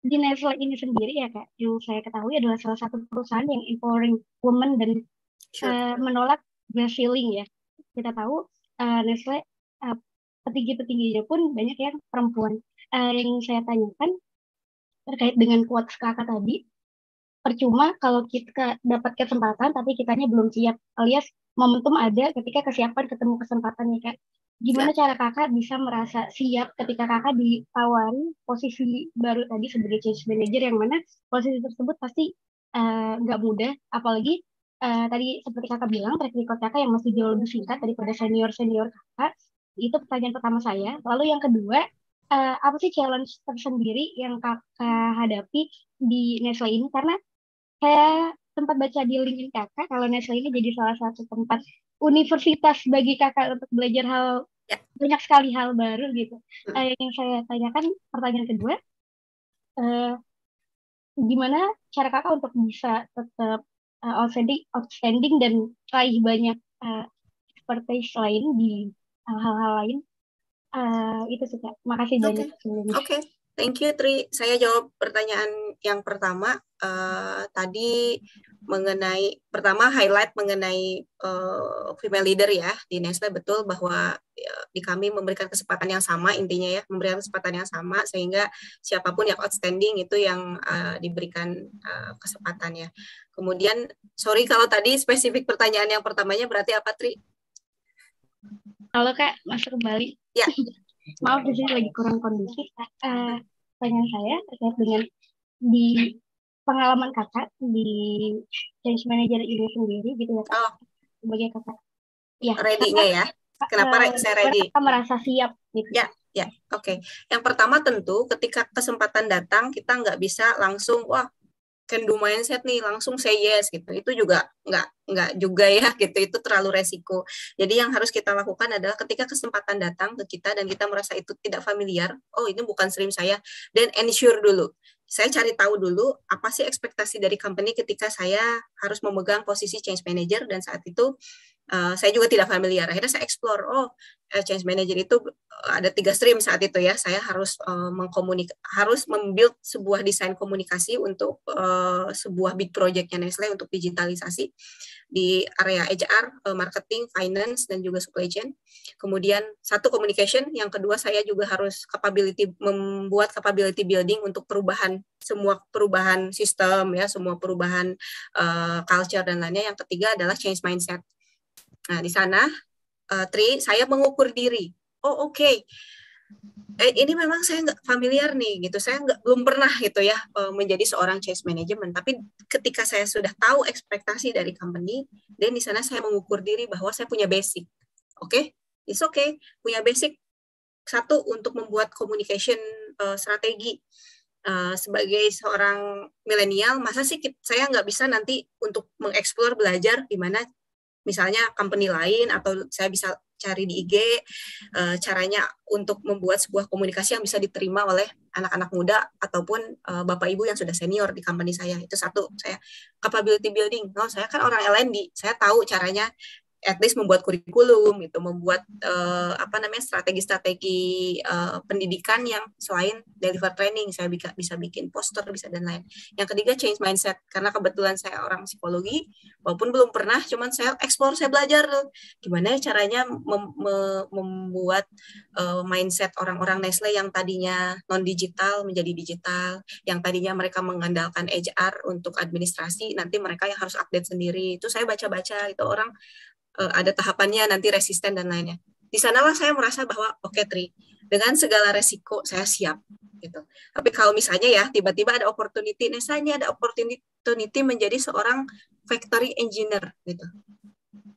di Nestle ini sendiri ya kak, yang saya ketahui adalah salah satu perusahaan yang empowering women dan sure. uh, menolak glass ceiling ya. Kita tahu uh, Nestle uh, petinggi-petingginya pun banyak yang perempuan. Uh, yang saya tanyakan terkait dengan kuat kakak tadi, percuma kalau kita dapat kesempatan tapi kitanya belum siap alias momentum ada ketika kesiapan ketemu kesempatan ya kak gimana nah. cara kakak bisa merasa siap ketika kakak ditawari posisi baru tadi sebagai change manager yang mana posisi tersebut pasti eh, nggak uh, mudah apalagi uh, tadi seperti kakak bilang track record kakak yang masih jauh lebih singkat daripada senior senior kakak itu pertanyaan pertama saya lalu yang kedua uh, apa sih challenge tersendiri yang kakak hadapi di Nestle ini karena saya sempat baca di LinkedIn kakak kalau Nestle ini jadi salah satu tempat universitas bagi kakak untuk belajar hal ya. banyak sekali hal baru gitu. Hmm. Uh, yang saya tanyakan pertanyaan kedua, uh, gimana cara kakak untuk bisa tetap uh, outstanding, outstanding dan raih banyak uh, expertise lain di hal-hal lain? Uh, itu sih kak. Makasih banyak. Oke. Okay. Thank you Tri. Saya jawab pertanyaan yang pertama uh, tadi mengenai pertama highlight mengenai uh, female leader ya di Nestle betul bahwa uh, di kami memberikan kesempatan yang sama intinya ya memberikan kesempatan yang sama sehingga siapapun yang outstanding itu yang uh, diberikan uh, kesempatan ya. Kemudian sorry kalau tadi spesifik pertanyaan yang pertamanya berarti apa Tri? Halo Kak, masuk kembali. Ya. maaf jadi lagi kurang kondusif. Uh, eh, pertanyaan saya terkait dengan di pengalaman kakak di change manager ini sendiri gitu ya Oh. Sebagai kakak. Ya, Ready-nya ya. Kenapa uh, saya ready? Kita merasa siap gitu. Ya, ya, oke. Okay. Yang pertama tentu ketika kesempatan datang kita nggak bisa langsung wah can do mindset nih langsung say yes gitu itu juga nggak nggak juga ya gitu itu terlalu resiko jadi yang harus kita lakukan adalah ketika kesempatan datang ke kita dan kita merasa itu tidak familiar oh ini bukan stream saya dan ensure dulu saya cari tahu dulu apa sih ekspektasi dari company ketika saya harus memegang posisi change manager dan saat itu Eh, saya juga tidak familiar. Akhirnya saya explore, oh eh, change manager itu eh, ada tiga stream saat itu ya. Saya harus uh, mengkomunik, harus membuild sebuah desain komunikasi untuk uh, sebuah big projectnya Nestle untuk digitalisasi di area HR, marketing, finance, dan juga supply chain. Kemudian satu communication, yang kedua saya juga harus capability membuat capability building untuk perubahan semua perubahan sistem ya, semua perubahan uh, culture dan lainnya. Yang ketiga adalah change mindset Nah, di sana uh, Tri, saya mengukur diri. Oh, oke. Okay. Eh, ini memang saya nggak familiar nih gitu. Saya nggak belum pernah gitu ya eh, menjadi seorang change management. Tapi ketika saya sudah tahu ekspektasi dari company, dan di sana saya mengukur diri bahwa saya punya basic. Oke, okay? it's okay. Punya basic satu untuk membuat communication uh, strategi. Uh, sebagai seorang milenial, masa sih saya nggak bisa nanti untuk mengeksplor belajar gimana misalnya company lain atau saya bisa cari di IG uh, eh, caranya untuk membuat sebuah komunikasi yang bisa diterima oleh anak-anak muda ataupun uh, bapak ibu yang sudah senior di company saya itu satu saya capability building no oh, saya kan orang LND saya tahu caranya at least membuat kurikulum itu membuat uh, apa namanya strategi-strategi uh, pendidikan yang selain deliver training, saya bisa, bisa bikin poster, bisa dan lain. Yang ketiga change mindset karena kebetulan saya orang psikologi, walaupun belum pernah, cuman saya explore, saya belajar gimana caranya mem me membuat uh, mindset orang-orang Nestle yang tadinya non digital menjadi digital, yang tadinya mereka mengandalkan HR untuk administrasi, nanti mereka yang harus update sendiri. Itu saya baca-baca itu orang Eh, ada tahapannya nanti resisten dan lainnya. Di sanalah saya merasa bahwa oke okay, Tri, dengan segala resiko saya siap gitu. Tapi kalau misalnya ya tiba-tiba ada opportunity, misalnya ada opportunity menjadi seorang factory engineer gitu.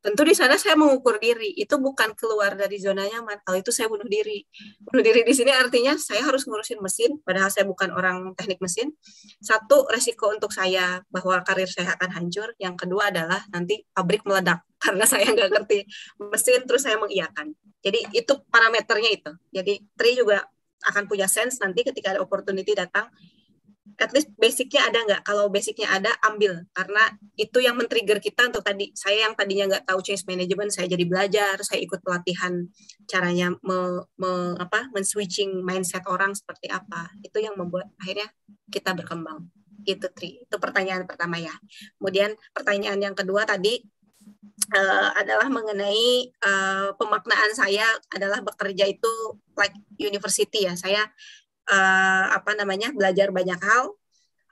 Tentu di sana saya mengukur diri, itu bukan keluar dari zona nyaman, kalau itu saya bunuh diri. Bunuh diri di sini artinya saya harus ngurusin mesin, padahal saya bukan orang teknik mesin. Satu, resiko untuk saya bahwa karir saya akan hancur. Yang kedua adalah nanti pabrik meledak karena saya nggak ngerti mesin terus saya mengiakan jadi itu parameternya itu jadi tri juga akan punya sense nanti ketika ada opportunity datang at least basicnya ada nggak kalau basicnya ada ambil karena itu yang men-trigger kita untuk tadi saya yang tadinya nggak tahu change management saya jadi belajar saya ikut pelatihan caranya me, me apa men-switching mindset orang seperti apa itu yang membuat akhirnya kita berkembang itu tri itu pertanyaan pertama ya kemudian pertanyaan yang kedua tadi Eh, adalah mengenai uh, pemaknaan saya adalah bekerja itu like university ya saya uh, apa namanya belajar banyak hal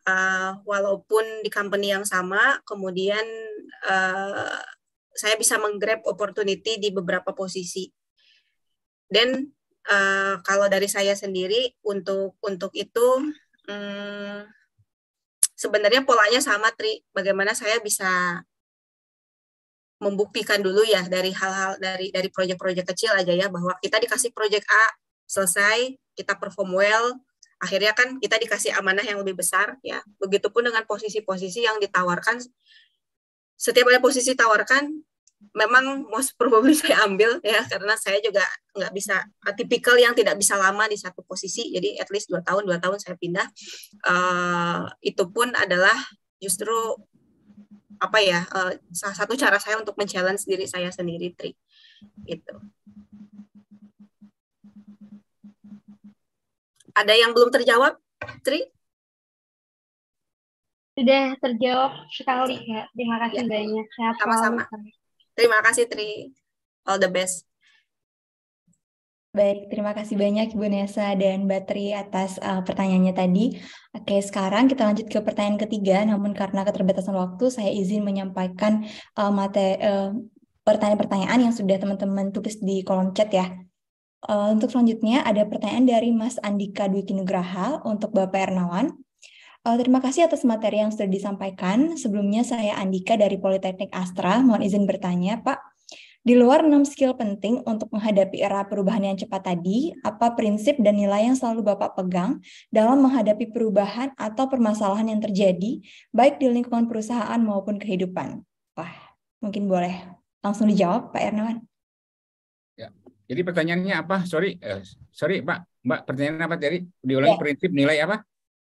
uh, walaupun di company yang sama kemudian uh, saya bisa menggrab opportunity di beberapa posisi dan uh, kalau dari saya sendiri untuk untuk itu um, sebenarnya polanya sama tri bagaimana saya bisa membuktikan dulu ya dari hal-hal dari dari proyek-proyek kecil aja ya bahwa kita dikasih proyek A selesai kita perform well akhirnya kan kita dikasih amanah yang lebih besar ya begitupun dengan posisi-posisi yang ditawarkan setiap ada posisi tawarkan memang most probably saya ambil ya karena saya juga nggak bisa tipikal yang tidak bisa lama di satu posisi jadi at least dua tahun dua tahun saya pindah uh, itu pun adalah justru apa ya uh, salah satu cara saya untuk men-challenge diri saya sendiri Tri itu ada yang belum terjawab Tri sudah terjawab sekali ya terima kasih ya. banyak sama-sama terima kasih Tri all the best Baik, terima kasih banyak Ibu Nesa dan Batri atas uh, pertanyaannya tadi. Oke, sekarang kita lanjut ke pertanyaan ketiga, namun karena keterbatasan waktu, saya izin menyampaikan uh, eh, materi uh, eh, pertanyaan-pertanyaan yang sudah teman-teman tulis di kolom chat ya. Uh, untuk selanjutnya, ada pertanyaan dari Mas Andika Dwi Kinugraha untuk Bapak Ernawan. Uh, terima kasih atas materi yang sudah disampaikan. Sebelumnya saya Andika dari Politeknik Astra. Mohon izin bertanya, Pak, di luar enam skill penting untuk menghadapi era perubahan yang cepat tadi, apa prinsip dan nilai yang selalu Bapak pegang dalam menghadapi perubahan atau permasalahan yang terjadi, baik di lingkungan perusahaan maupun kehidupan? Wah, mungkin boleh langsung dijawab, Pak Ernawan. Ya, jadi pertanyaannya apa? Sorry, uh, sorry Pak, Mbak, pertanyaan apa tadi? Diulangi ya. prinsip nilai apa?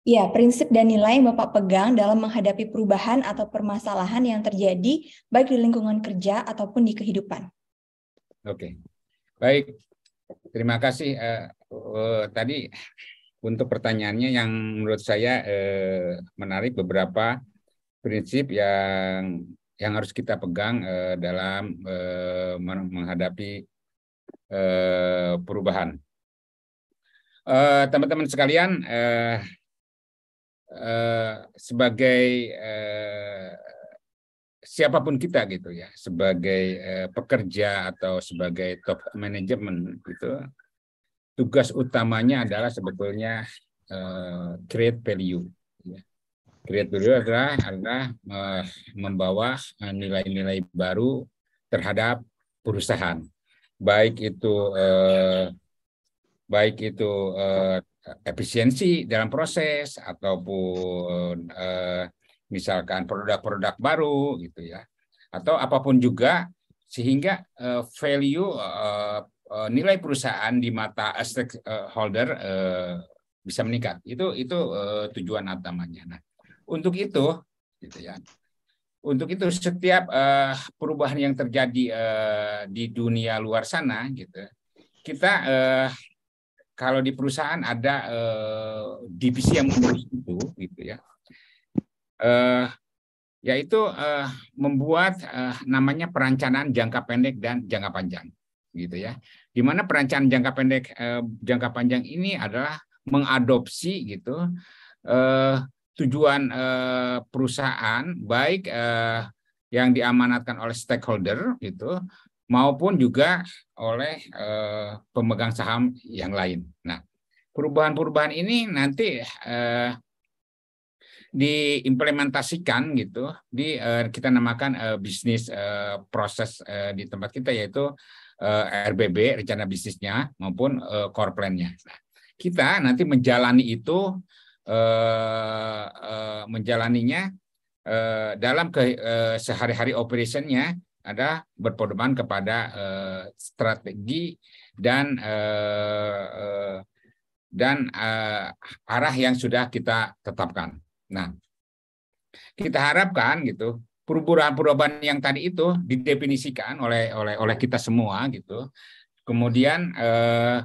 Ya, prinsip dan nilai yang Bapak pegang dalam menghadapi perubahan atau permasalahan yang terjadi baik di lingkungan kerja ataupun di kehidupan. Oke, baik. Terima kasih. Uh, uh, tadi untuk pertanyaannya yang menurut saya uh, menarik beberapa prinsip yang yang harus kita pegang uh, dalam uh, menghadapi uh, perubahan. Teman-teman sekalian. Uh, Eh, sebagai eh, siapapun kita gitu ya sebagai uh, pekerja atau sebagai top manajemen gitu tugas utamanya adalah sebetulnya uh, create value ya. create value adalah adalah uh, membawa nilai-nilai baru terhadap perusahaan baik itu uh, baik itu uh, efisiensi dalam proses ataupun eh, misalkan produk-produk baru gitu ya atau apapun juga sehingga eh, value eh, eh nilai perusahaan di mata stakeholder eh, bisa meningkat itu itu eh, tujuan utamanya nah untuk itu gitu ya untuk itu setiap eh, perubahan yang terjadi eh, di dunia luar sana gitu kita eh, kalau di perusahaan ada eh, divisi yang mengurus itu, gitu ya. Eh, yaitu eh, membuat eh, namanya perencanaan jangka pendek dan jangka panjang, gitu ya. Di mana perencanaan jangka pendek, eh, jangka panjang ini adalah mengadopsi gitu eh, tujuan eh, perusahaan baik eh, yang diamanatkan oleh stakeholder itu maupun juga oleh eh, pemegang saham yang lain. Nah, perubahan-perubahan ini nanti eh, diimplementasikan gitu di uh, kita namakan uh, bisnis uh, proses uh, di tempat kita yaitu uh, RBB rencana bisnisnya maupun uh, core plan-nya. Nah, kita nanti menjalani itu uh, uh, menjalaninya uh, dalam ke uh, sehari-hari operationnya ada berpedoman kepada uh, strategi dan uh, dan uh, arah yang sudah kita tetapkan. Nah, kita harapkan gitu perubahan-perubahan yang tadi itu didefinisikan oleh oleh oleh kita semua gitu. Kemudian uh,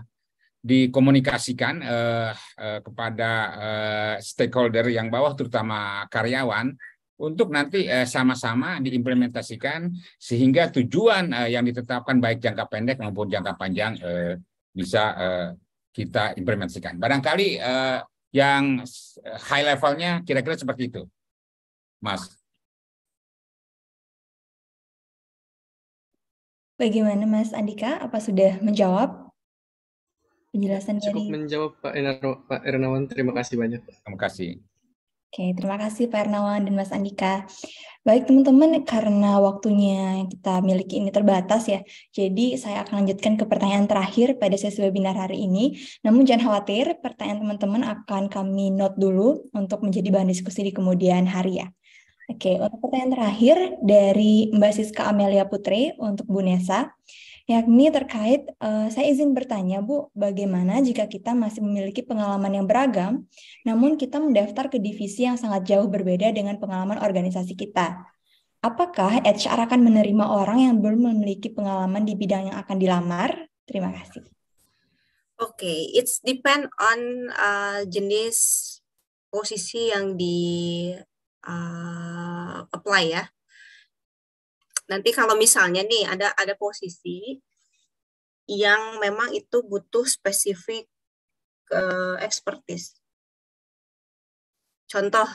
dikomunikasikan uh, uh, kepada uh, stakeholder yang bawah terutama karyawan untuk nanti eh, sama-sama eh, diimplementasikan sehingga tujuan eh, yang ditetapkan baik jangka pendek maupun jangka panjang eh, bisa eh, kita implementasikan. Barangkali eh, yang high levelnya kira-kira seperti itu, Mas. Bagaimana Mas Andika? Apa sudah menjawab penjelasan Cukup dari? Cukup menjawab Pak Ernawan. Terima kasih banyak. Terima kasih. Oke, terima kasih Pak Ernawan dan Mas Andika. Baik teman-teman, karena waktunya yang kita miliki ini terbatas ya, jadi saya akan lanjutkan ke pertanyaan terakhir pada sesi webinar hari ini. Namun jangan khawatir, pertanyaan teman-teman akan kami note dulu untuk menjadi bahan diskusi di kemudian hari ya. Oke, untuk pertanyaan terakhir dari Mbak Siska Amelia Putri untuk Bu Nesa yakni terkait uh, saya izin bertanya Bu, bagaimana jika kita masih memiliki pengalaman yang beragam, namun kita mendaftar ke divisi yang sangat jauh berbeda dengan pengalaman organisasi kita? Apakah HR akan menerima orang yang belum memiliki pengalaman di bidang yang akan dilamar? Terima kasih. Oke, okay, it's depend on uh, jenis posisi yang di uh, apply ya nanti kalau misalnya nih ada ada posisi yang memang itu butuh spesifik uh, expertise. Contoh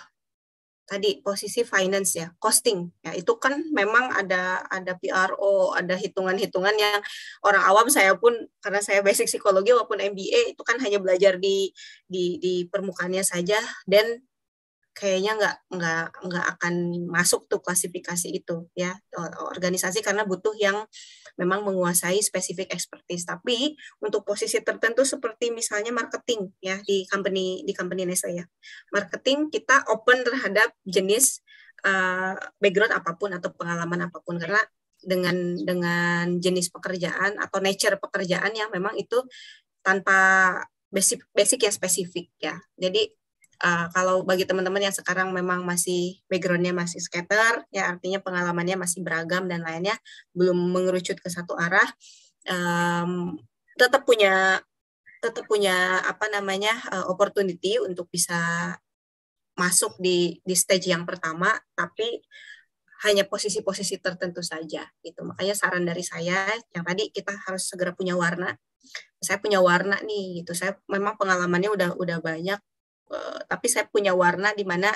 tadi posisi finance ya, costing. Ya, itu kan memang ada ada PRO, ada hitungan-hitungan yang orang awam saya pun karena saya basic psikologi walaupun MBA itu kan hanya belajar di di di permukaannya saja dan kayaknya nggak nggak nggak akan masuk tuh klasifikasi itu ya organisasi karena butuh yang memang menguasai spesifik expertise tapi untuk posisi tertentu seperti misalnya marketing ya di company di company Nestle ya marketing kita open terhadap jenis uh, background apapun atau pengalaman apapun karena dengan dengan jenis pekerjaan atau nature pekerjaan yang memang itu tanpa basic basic yang spesifik ya jadi uh, kalau bagi teman-teman yang sekarang memang masih backgroundnya masih skater ya artinya pengalamannya masih beragam dan lainnya belum mengerucut ke satu arah um, tetap punya tetap punya apa namanya uh, opportunity untuk bisa masuk di di stage yang pertama tapi hanya posisi-posisi tertentu saja gitu makanya saran dari saya yang tadi kita harus segera punya warna saya punya warna nih gitu saya memang pengalamannya udah udah banyak Eh, tapi saya punya warna di mana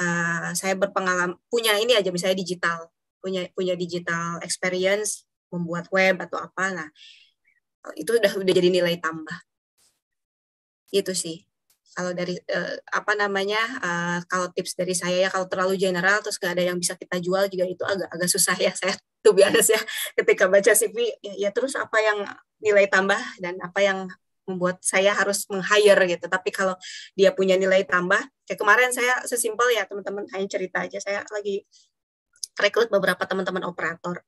uh, saya berpengalaman punya ini aja misalnya digital punya punya digital experience membuat web atau apa nah eh, itu udah udah jadi nilai tambah itu sih kalau dari uh, apa namanya uh, kalau tips dari saya ya kalau terlalu general terus gak ada yang bisa kita jual juga itu agak agak susah ya saya tuh biasa ya ketika baca CV ya, ya terus apa yang nilai tambah dan apa yang membuat saya harus meng-hire gitu. Tapi kalau dia punya nilai tambah, kayak kemarin saya sesimpel ya teman-teman hanya cerita aja saya lagi rekrut beberapa teman-teman operator.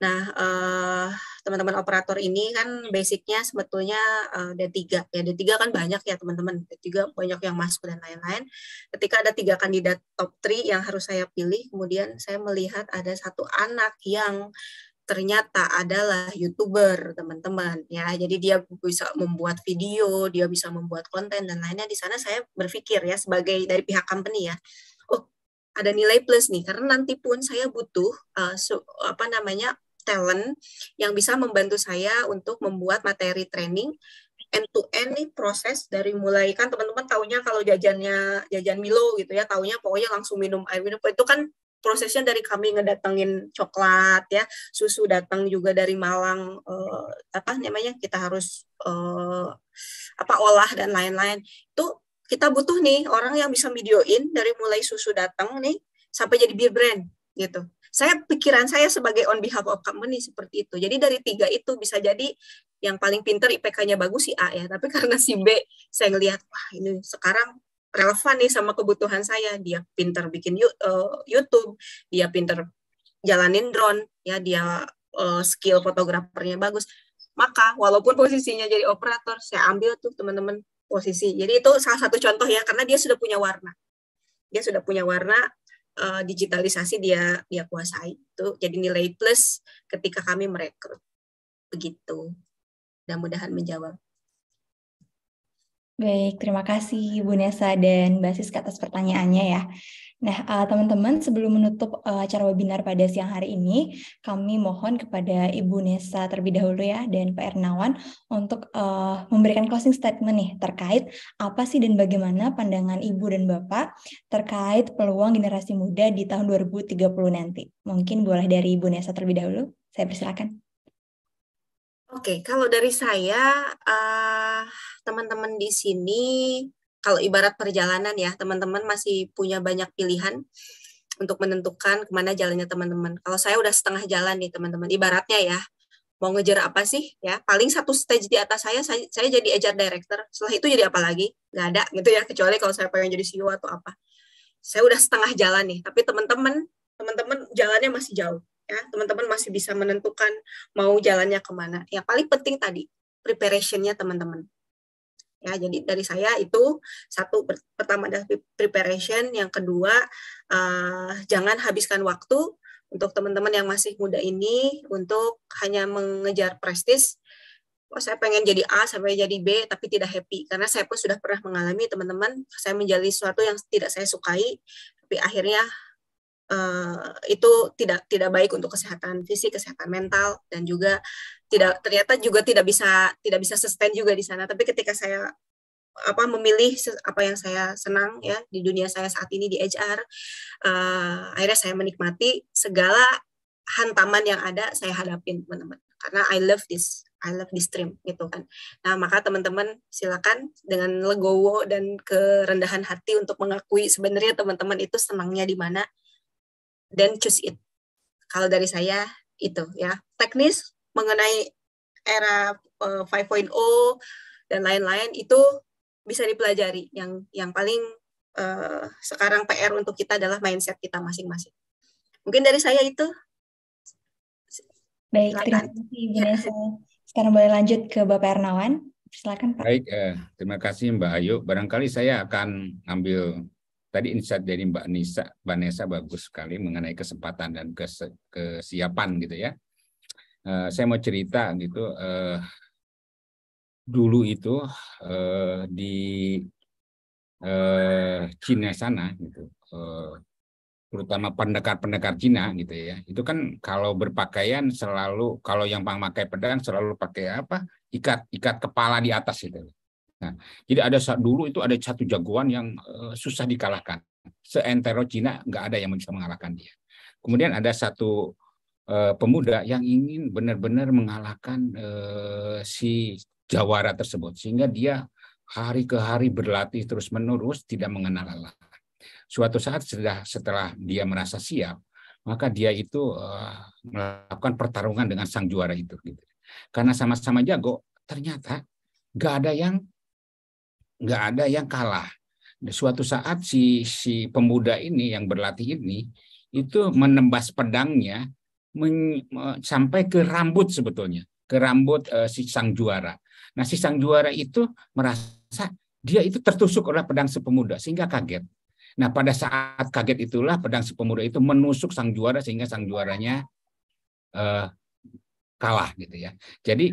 Nah, eh, teman-teman operator ini kan basicnya sebetulnya uh, eh, D3. Ya, D3 kan banyak ya teman-teman. D3 banyak yang masuk dan lain-lain. Ketika ada tiga kandidat top 3 yang harus saya pilih, kemudian saya melihat ada satu anak yang ternyata adalah youtuber teman-teman ya jadi dia bisa hmm. membuat video dia bisa membuat konten dan lainnya di sana saya berpikir ya sebagai dari pihak company ya oh ada nilai plus nih karena nanti pun saya butuh uh, su, apa namanya talent yang bisa membantu saya untuk membuat materi training end to end nih proses dari mulai kan teman-teman tahunya kalau jajannya jajan Milo gitu ya tahunya pokoknya langsung minum air minum itu kan prosesnya dari kami ngedatengin coklat ya susu datang juga dari Malang eh, apa namanya kita harus eh, apa olah dan lain-lain itu kita butuh nih orang yang bisa videoin dari mulai susu datang nih sampai jadi beer brand gitu saya pikiran saya sebagai on behalf of company seperti itu jadi dari tiga itu bisa jadi yang paling pinter IPK-nya bagus si A ya tapi karena si B saya ngelihat wah ini sekarang relevan nih sama kebutuhan saya dia pinter bikin eh, YouTube dia pinter jalanin drone ya dia eh, skill fotografernya bagus maka walaupun posisinya jadi operator saya ambil tuh teman-teman posisi jadi itu salah satu contoh ya karena dia sudah punya warna dia sudah punya warna eh, digitalisasi dia dia kuasai itu jadi nilai plus ketika kami merekrut begitu mudah-mudahan menjawab Baik, terima kasih Bu Nesa dan Basis Siska atas pertanyaannya ya. Nah, teman eh, teman-teman, sebelum menutup uh, acara webinar pada siang hari ini, kami mohon kepada Ibu Nesa terlebih dahulu ya dan Pak Ernawan untuk uh, memberikan closing statement nih terkait apa sih dan bagaimana pandangan Ibu dan Bapak terkait peluang generasi muda di tahun 2030 nanti. Mungkin boleh dari Ibu Nesa terlebih dahulu. Saya persilakan. Oke, okay, kalau dari saya, uh, teman-teman di sini kalau ibarat perjalanan ya teman-teman masih punya banyak pilihan untuk menentukan kemana jalannya teman-teman. Kalau saya udah setengah jalan nih teman-teman, ibaratnya ya mau ngejar apa sih ya paling satu stage di atas saya saya, saya jadi ajar director setelah itu jadi apa lagi nggak ada gitu ya kecuali kalau saya pengen jadi CEO atau apa saya udah setengah jalan nih tapi teman-teman teman-teman jalannya masih jauh ya teman-teman masih bisa menentukan mau jalannya kemana ya paling penting tadi preparationnya teman-teman ya jadi dari saya itu satu pertama adalah preparation yang kedua uh, jangan habiskan waktu untuk teman-teman yang masih muda ini untuk hanya mengejar prestis oh saya pengen jadi A sampai jadi B tapi tidak happy karena saya pun sudah pernah mengalami teman-teman saya menjalani sesuatu yang tidak saya sukai tapi akhirnya Eh, itu tidak tidak baik untuk kesehatan fisik, kesehatan mental dan juga tidak ternyata juga tidak bisa tidak bisa sustain juga di sana. Tapi ketika saya apa memilih apa yang saya senang ya di dunia saya saat ini di HR, uh, eh, akhirnya saya menikmati segala hantaman yang ada saya hadapin teman-teman karena I love this I love this stream gitu kan. Nah maka teman-teman silakan dengan legowo dan kerendahan hati untuk mengakui sebenarnya teman-teman itu senangnya di mana Then choose it. Kalau dari saya itu ya teknis mengenai era uh, eh, 5.0 dan lain-lain itu bisa dipelajari. Yang yang paling uh, sekarang PR untuk kita adalah mindset kita masing-masing. Mungkin dari saya itu. Baik, terima kasih Bu Nesa. Sekarang boleh lanjut ke Bapak Ernawan. Silakan Pak. Baik, eh, terima kasih Mbak Ayu. Barangkali saya akan ambil Tadi insight dari Mbak Nisa, Mbak Vanessa bagus sekali mengenai kesempatan dan kesiapan gitu ya. Eh, saya mau cerita gitu eh, dulu itu eh, di Cina sana gitu terutama pendekar-pendekar Cina gitu ya itu kan kalau berpakaian selalu kalau yang pakai pedang selalu pakai apa ikat ikat kepala di atas gitu Nah, jadi ada saat dulu itu ada satu jagoan yang uh, susah dikalahkan. Seentero Cina nggak ada yang bisa mengalahkan dia. Kemudian ada satu uh, pemuda yang ingin benar-benar mengalahkan uh, si jawara tersebut sehingga dia hari ke hari berlatih terus menerus tidak mengenal lelah. Suatu saat setelah setelah dia merasa siap, maka dia itu uh, melakukan pertarungan dengan sang juara itu. Gitu. Karena sama-sama jago, ternyata nggak ada yang nggak ada yang kalah. Suatu saat si si pemuda ini yang berlatih ini itu menembas pedangnya men, sampai ke rambut sebetulnya, ke rambut uh, si sang juara. Nah, si sang juara itu merasa dia itu tertusuk oleh pedang si pemuda sehingga kaget. Nah, pada saat kaget itulah pedang si pemuda itu menusuk sang juara sehingga sang juaranya uh, kalah gitu ya. Jadi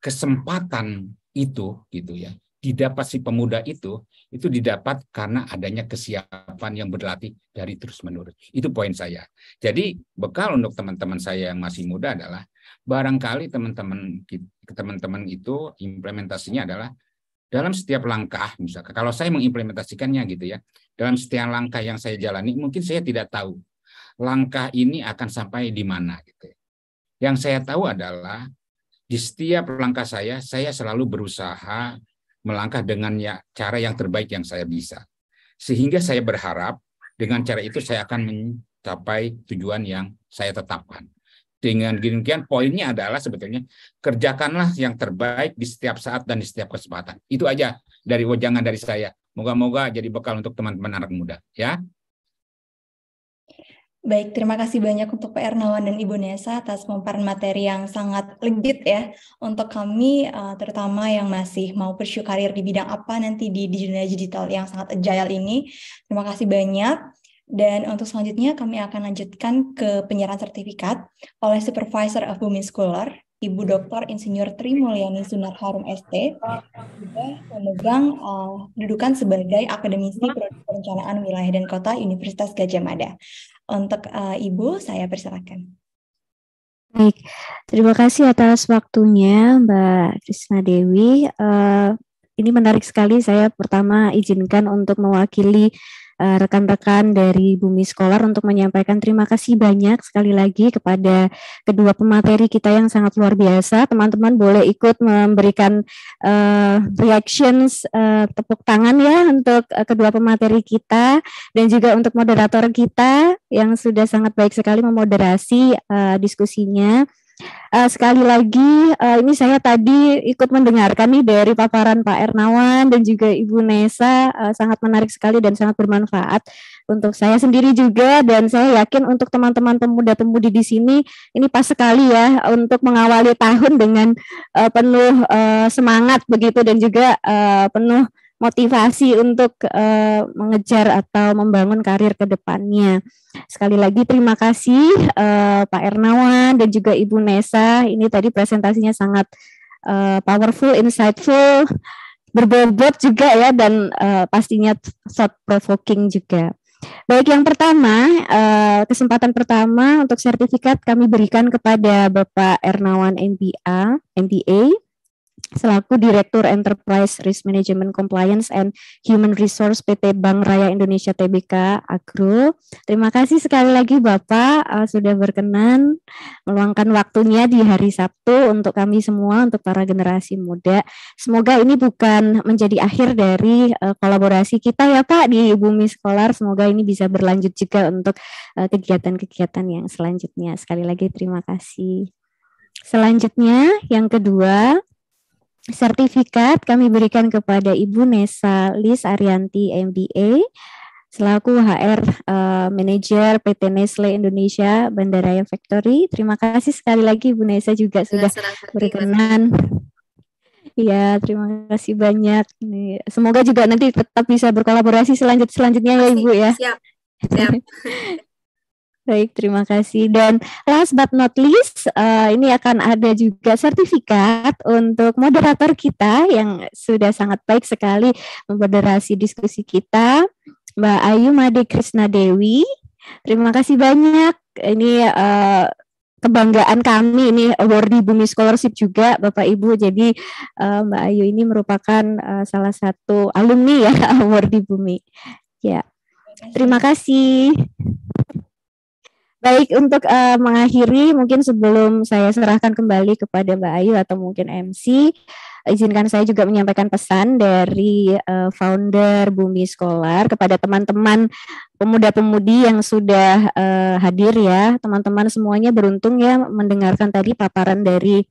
kesempatan itu gitu ya didapat si pemuda itu, itu didapat karena adanya kesiapan yang berlatih dari terus-menerus. Itu poin saya. Jadi bekal untuk teman-teman saya yang masih muda adalah barangkali teman-teman teman-teman itu implementasinya adalah dalam setiap langkah, misalkan kalau saya mengimplementasikannya gitu ya, dalam setiap langkah yang saya jalani, mungkin saya tidak tahu langkah ini akan sampai di mana gitu. Ya. Yang saya tahu adalah di setiap langkah saya, saya selalu berusaha melangkah dengan ya, cara yang terbaik yang saya bisa. Sehingga saya berharap dengan cara itu saya akan mencapai tujuan yang saya tetapkan. Dengan demikian poinnya adalah sebetulnya kerjakanlah yang terbaik di setiap saat dan di setiap kesempatan. Itu aja dari wajangan dari saya. Moga-moga jadi bekal untuk teman-teman anak muda ya. Baik, terima kasih banyak untuk Pak Ernawan dan Ibu Nesa atas pemaparan materi yang sangat legit ya untuk kami eh, terutama yang masih mau pursue karir di bidang apa nanti di, dunia digital yang sangat agile ini. Terima kasih banyak. Dan untuk selanjutnya kami akan lanjutkan ke penyiaran sertifikat oleh Supervisor of Women Scholar, Ibu Dr. Insinyur Tri Mulyani Sunar Harum ST juga memegang uh, dudukan sebagai akademisi perencanaan wilayah dan kota Universitas Gajah Mada. Untuk uh, Ibu, saya persilakan. Baik, terima kasih atas waktunya Mbak Krisna Dewi. Uh, ini menarik sekali. Saya pertama izinkan untuk mewakili Eh, rekan-rekan dari Bumi Scholar untuk menyampaikan terima kasih banyak sekali lagi kepada kedua pemateri kita yang sangat luar biasa. Teman-teman boleh ikut memberikan uh, reactions uh, tepuk tangan ya untuk uh, kedua pemateri kita dan juga untuk moderator kita yang sudah sangat baik sekali memoderasi uh, diskusinya. Uh, sekali lagi, uh, ini saya tadi ikut mendengarkan nih dari paparan Pak Ernawan dan juga Ibu Nesa, uh, sangat menarik sekali dan sangat bermanfaat untuk saya sendiri juga dan saya yakin untuk teman-teman pemuda-pemudi di sini ini pas sekali ya untuk mengawali tahun dengan uh, penuh uh, semangat begitu dan juga uh, penuh motivasi untuk uh, mengejar atau membangun karir ke depannya. Sekali lagi terima kasih uh, Pak Ernawan dan juga Ibu Nesa. Ini tadi presentasinya sangat uh, powerful, insightful, berbobot juga ya dan uh, pastinya thought provoking juga. Baik yang pertama, kesempatan pertama untuk sertifikat kami berikan kepada Bapak Ernawan MBA, MBA selaku Direktur Enterprise Risk Management Compliance and Human Resource PT Bank Raya Indonesia TBK Agro. Terima kasih sekali lagi Bapak uh, sudah berkenan meluangkan waktunya di hari Sabtu untuk kami semua untuk para generasi muda. Semoga ini bukan menjadi akhir dari uh, kolaborasi kita ya Pak di Bumi Sekolah. Semoga ini bisa berlanjut juga untuk eh, kegiatan-kegiatan uh, yang selanjutnya. Sekali lagi terima kasih. Selanjutnya yang kedua sertifikat kami berikan kepada Ibu Nesa Lis Arianti MBA selaku HR uh, eh, Manager PT Nestle Indonesia Bandaraya Factory. Terima kasih sekali lagi Ibu Nesa juga sudah berkenan. Iya, terima kasih banyak. Semoga juga nanti tetap bisa berkolaborasi selanjut selanjutnya ya Ibu ya. Siap. Siap. Baik, terima kasih. Dan last but not least, uh, ini akan ada juga sertifikat untuk moderator kita yang sudah sangat baik sekali memoderasi diskusi kita, Mbak Ayu Made Krishna Dewi. Terima kasih banyak. Ini uh, kebanggaan kami ini award Bumi Scholarship juga Bapak Ibu. Jadi uh, Mbak Ayu ini merupakan uh, salah satu alumni ya award Bumi. Ya. Terima kasih. Baik, untuk uh, mengakhiri mungkin sebelum saya serahkan kembali kepada Mbak Ayu atau mungkin MC, izinkan saya juga menyampaikan pesan dari uh, founder Bumi Scholar kepada teman-teman pemuda-pemudi yang sudah uh, hadir ya. Teman-teman semuanya beruntung ya mendengarkan tadi paparan dari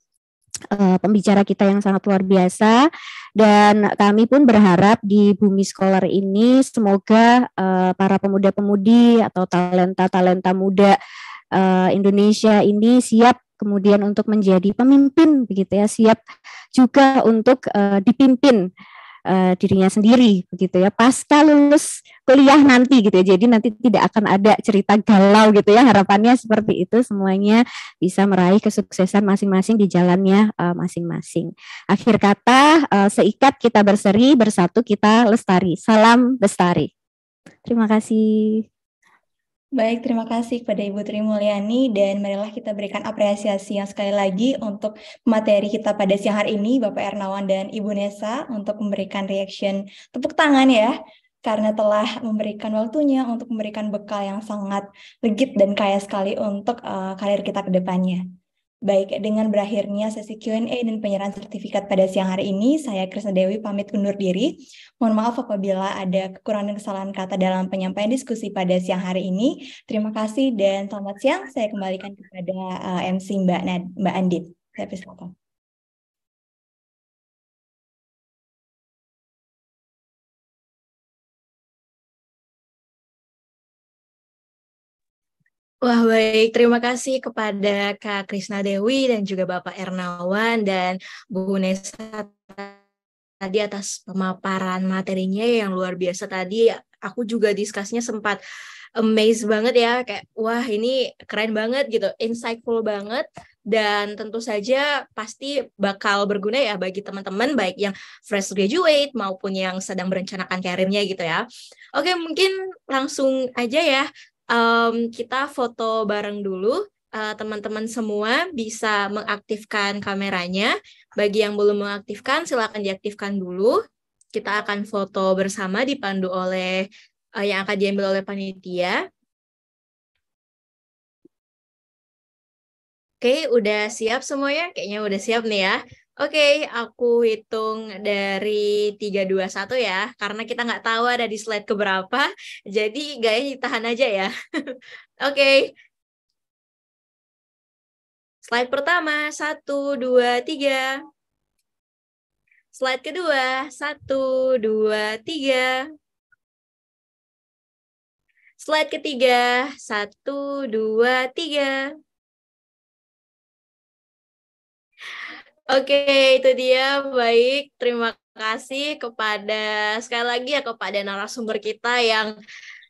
uh, pembicara kita yang sangat luar biasa dan kami pun berharap di Bumi Scholar ini semoga uh, para pemuda-pemudi atau talenta-talenta muda uh, Indonesia ini siap kemudian untuk menjadi pemimpin begitu ya siap juga untuk uh, dipimpin uh, dirinya sendiri begitu ya pasca lulus kuliah nanti gitu ya jadi nanti tidak akan ada cerita galau gitu ya harapannya seperti itu semuanya bisa meraih kesuksesan masing-masing di jalannya masing eh, masing-masing akhir kata uh, seikat kita berseri bersatu kita lestari salam lestari terima kasih Baik, terima kasih kepada Ibu Tri Mulyani dan marilah kita berikan apresiasi yang sekali lagi untuk materi kita pada siang hari ini Bapak Ernawan dan Ibu Nesa untuk memberikan reaction tepuk tangan ya karena telah memberikan waktunya untuk memberikan bekal yang sangat legit dan kaya sekali untuk uh, karir kita ke depannya. Baik, dengan berakhirnya sesi Q&A dan penyerahan sertifikat pada siang hari ini, saya Krisna Dewi pamit undur diri. Mohon maaf apabila ada kekurangan dan kesalahan kata dalam penyampaian diskusi pada siang hari ini. Terima kasih dan selamat siang. Saya kembalikan kepada eh, MC Mbak, Nad Mbak Andit. Saya persilakan. Wah baik, terima kasih kepada Kak Krisna Dewi dan juga Bapak Ernawan dan Bu Nesa tadi atas pemaparan materinya yang luar biasa tadi. Aku juga diskusinya sempat amazed banget ya, kayak wah ini keren banget gitu, insightful banget dan tentu saja pasti bakal berguna ya bagi teman-teman baik yang fresh graduate maupun yang sedang merencanakan karirnya gitu ya. Oke, mungkin langsung aja ya um, kita foto bareng dulu. Eh, teman-teman uh, semua bisa mengaktifkan kameranya. Bagi yang belum mengaktifkan, silakan diaktifkan dulu. Kita akan foto bersama dipandu oleh uh, yang akan diambil oleh panitia. Oke, udah siap semuanya? Kayaknya udah siap nih ya. Oke, okay, aku hitung dari 321 ya, karena kita nggak tahu ada di slide keberapa, jadi gaya ditahan aja ya. Oke, okay. slide pertama, 1, 2, 3. Slide kedua, 1, 2, 3. Slide ketiga, 1, 2, 3. Slide ketiga, 1, 2, 3. Oke, itu dia. Baik, terima kasih kepada sekali lagi ya kepada narasumber kita yang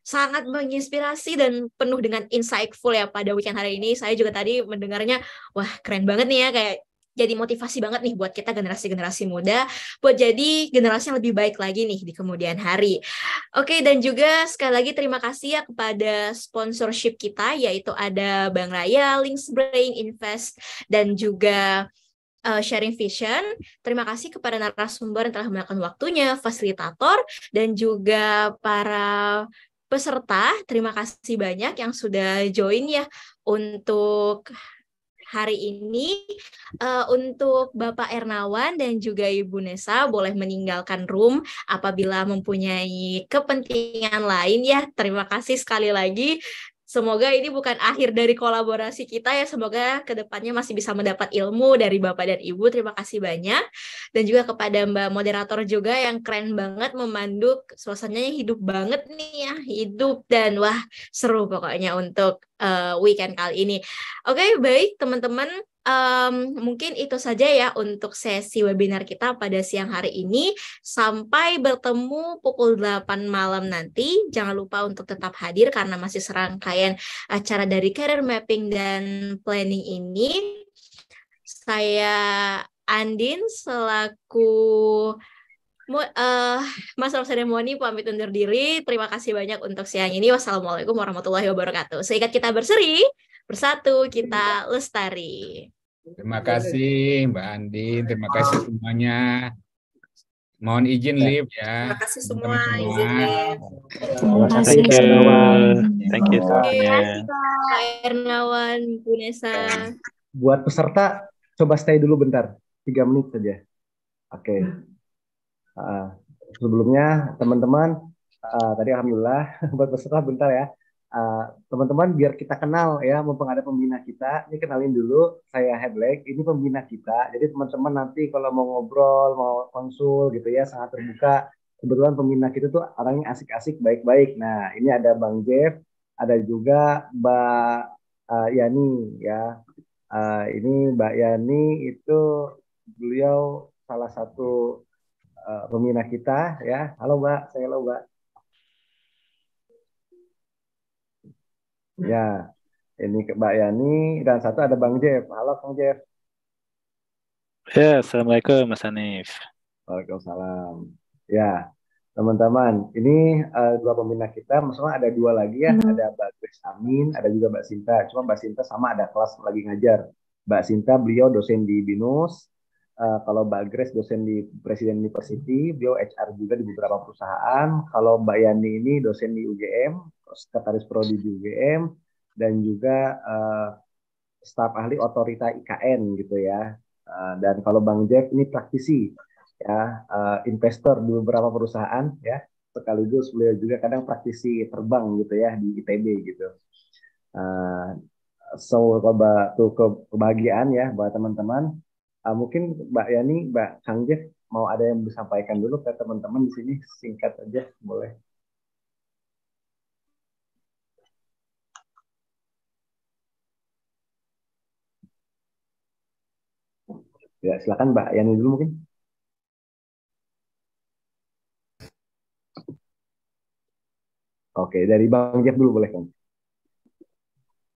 sangat menginspirasi dan penuh dengan insightful ya pada weekend hari ini. Saya juga tadi mendengarnya, wah keren banget nih ya kayak jadi motivasi banget nih buat kita generasi-generasi muda buat jadi generasi yang lebih baik lagi nih di kemudian hari. Oke dan juga sekali lagi terima kasih ya kepada sponsorship kita yaitu ada Bang Raya, Links Brain Invest dan juga uh, sharing vision. Terima kasih kepada narasumber yang telah melakukan waktunya, fasilitator, dan juga para peserta. Terima kasih banyak yang sudah join ya untuk hari ini uh, untuk Bapak Ernawan dan juga Ibu Nesa boleh meninggalkan room apabila mempunyai kepentingan lain ya. Terima kasih sekali lagi Semoga ini bukan akhir dari kolaborasi kita ya. Semoga kedepannya masih bisa mendapat ilmu dari Bapak dan Ibu. Terima kasih banyak. Dan juga kepada Mbak Moderator juga yang keren banget memandu suasananya hidup banget nih ya. Hidup dan wah seru pokoknya untuk uh, weekend kali ini. Oke, okay, baik teman-teman. Um, mungkin itu saja ya untuk sesi webinar kita pada siang hari ini. Sampai bertemu pukul 8 malam nanti. Jangan lupa untuk tetap hadir karena masih serangkaian acara dari career mapping dan planning ini. Saya Andin selaku uh, Mas Rob Sedemoni pamit undur diri. Terima kasih banyak untuk siang ini. Wassalamualaikum warahmatullahi wabarakatuh. Seikat kita berseri, bersatu kita lestari. Terima kasih Mbak Andi, terima kasih semuanya. Mohon izin ya. live ya. Terima kasih semua, izin live. Terima kasih Ernawan. Thank you semuanya. Terima kasih Ernawan, Bu Nesa. Buat peserta, coba stay dulu bentar, tiga menit saja. Oke. Okay sebelumnya teman-teman uh, tadi alhamdulillah buat peserta bentar ya eh, teman-teman uh, biar kita kenal ya mumpung ada pembina kita ini kenalin dulu saya Headleg ini pembina kita jadi teman-teman nanti kalau mau ngobrol mau konsul gitu ya sangat terbuka kebetulan pembina kita tuh orangnya asik-asik baik-baik nah ini ada Bang Jeff ada juga Mbak uh, Yani ya uh, ini Mbak Yani itu beliau salah satu uh, kita ya. Halo Mbak, saya halo Mbak. Ya, ini ke Mbak Yani dan satu ada Bang Jeff. Halo Bang Jeff. Ya, assalamualaikum Mas Hanif. Waalaikumsalam. Ya, teman-teman, ini uh, dua pembina kita, maksudnya ada dua lagi ya, hmm. ada Mbak Chris Amin, ada juga Mbak Sinta. Cuma Mbak Sinta sama ada kelas lagi ngajar. Mbak Sinta beliau dosen di BINUS, Eh, kalau Mbak Grace dosen di Presiden University, beliau HR juga di beberapa perusahaan. Kalau Mbak Yani ini dosen di UGM, sekretaris prodi di UGM, dan juga uh, staf ahli otorita IKN gitu ya. Uh, dan kalau Bang Jeff ini praktisi ya, uh, investor di beberapa perusahaan ya, sekaligus beliau juga kadang praktisi terbang gitu ya di ITB gitu. Uh, so kebahagiaan ya buat teman-teman Uh, mungkin Mbak Yani, Mbak Kang Jeff mau ada yang disampaikan dulu ke teman-teman di sini singkat aja boleh. Ya, silakan Mbak Yani dulu mungkin. Oke, dari Bang Jeff dulu boleh kan?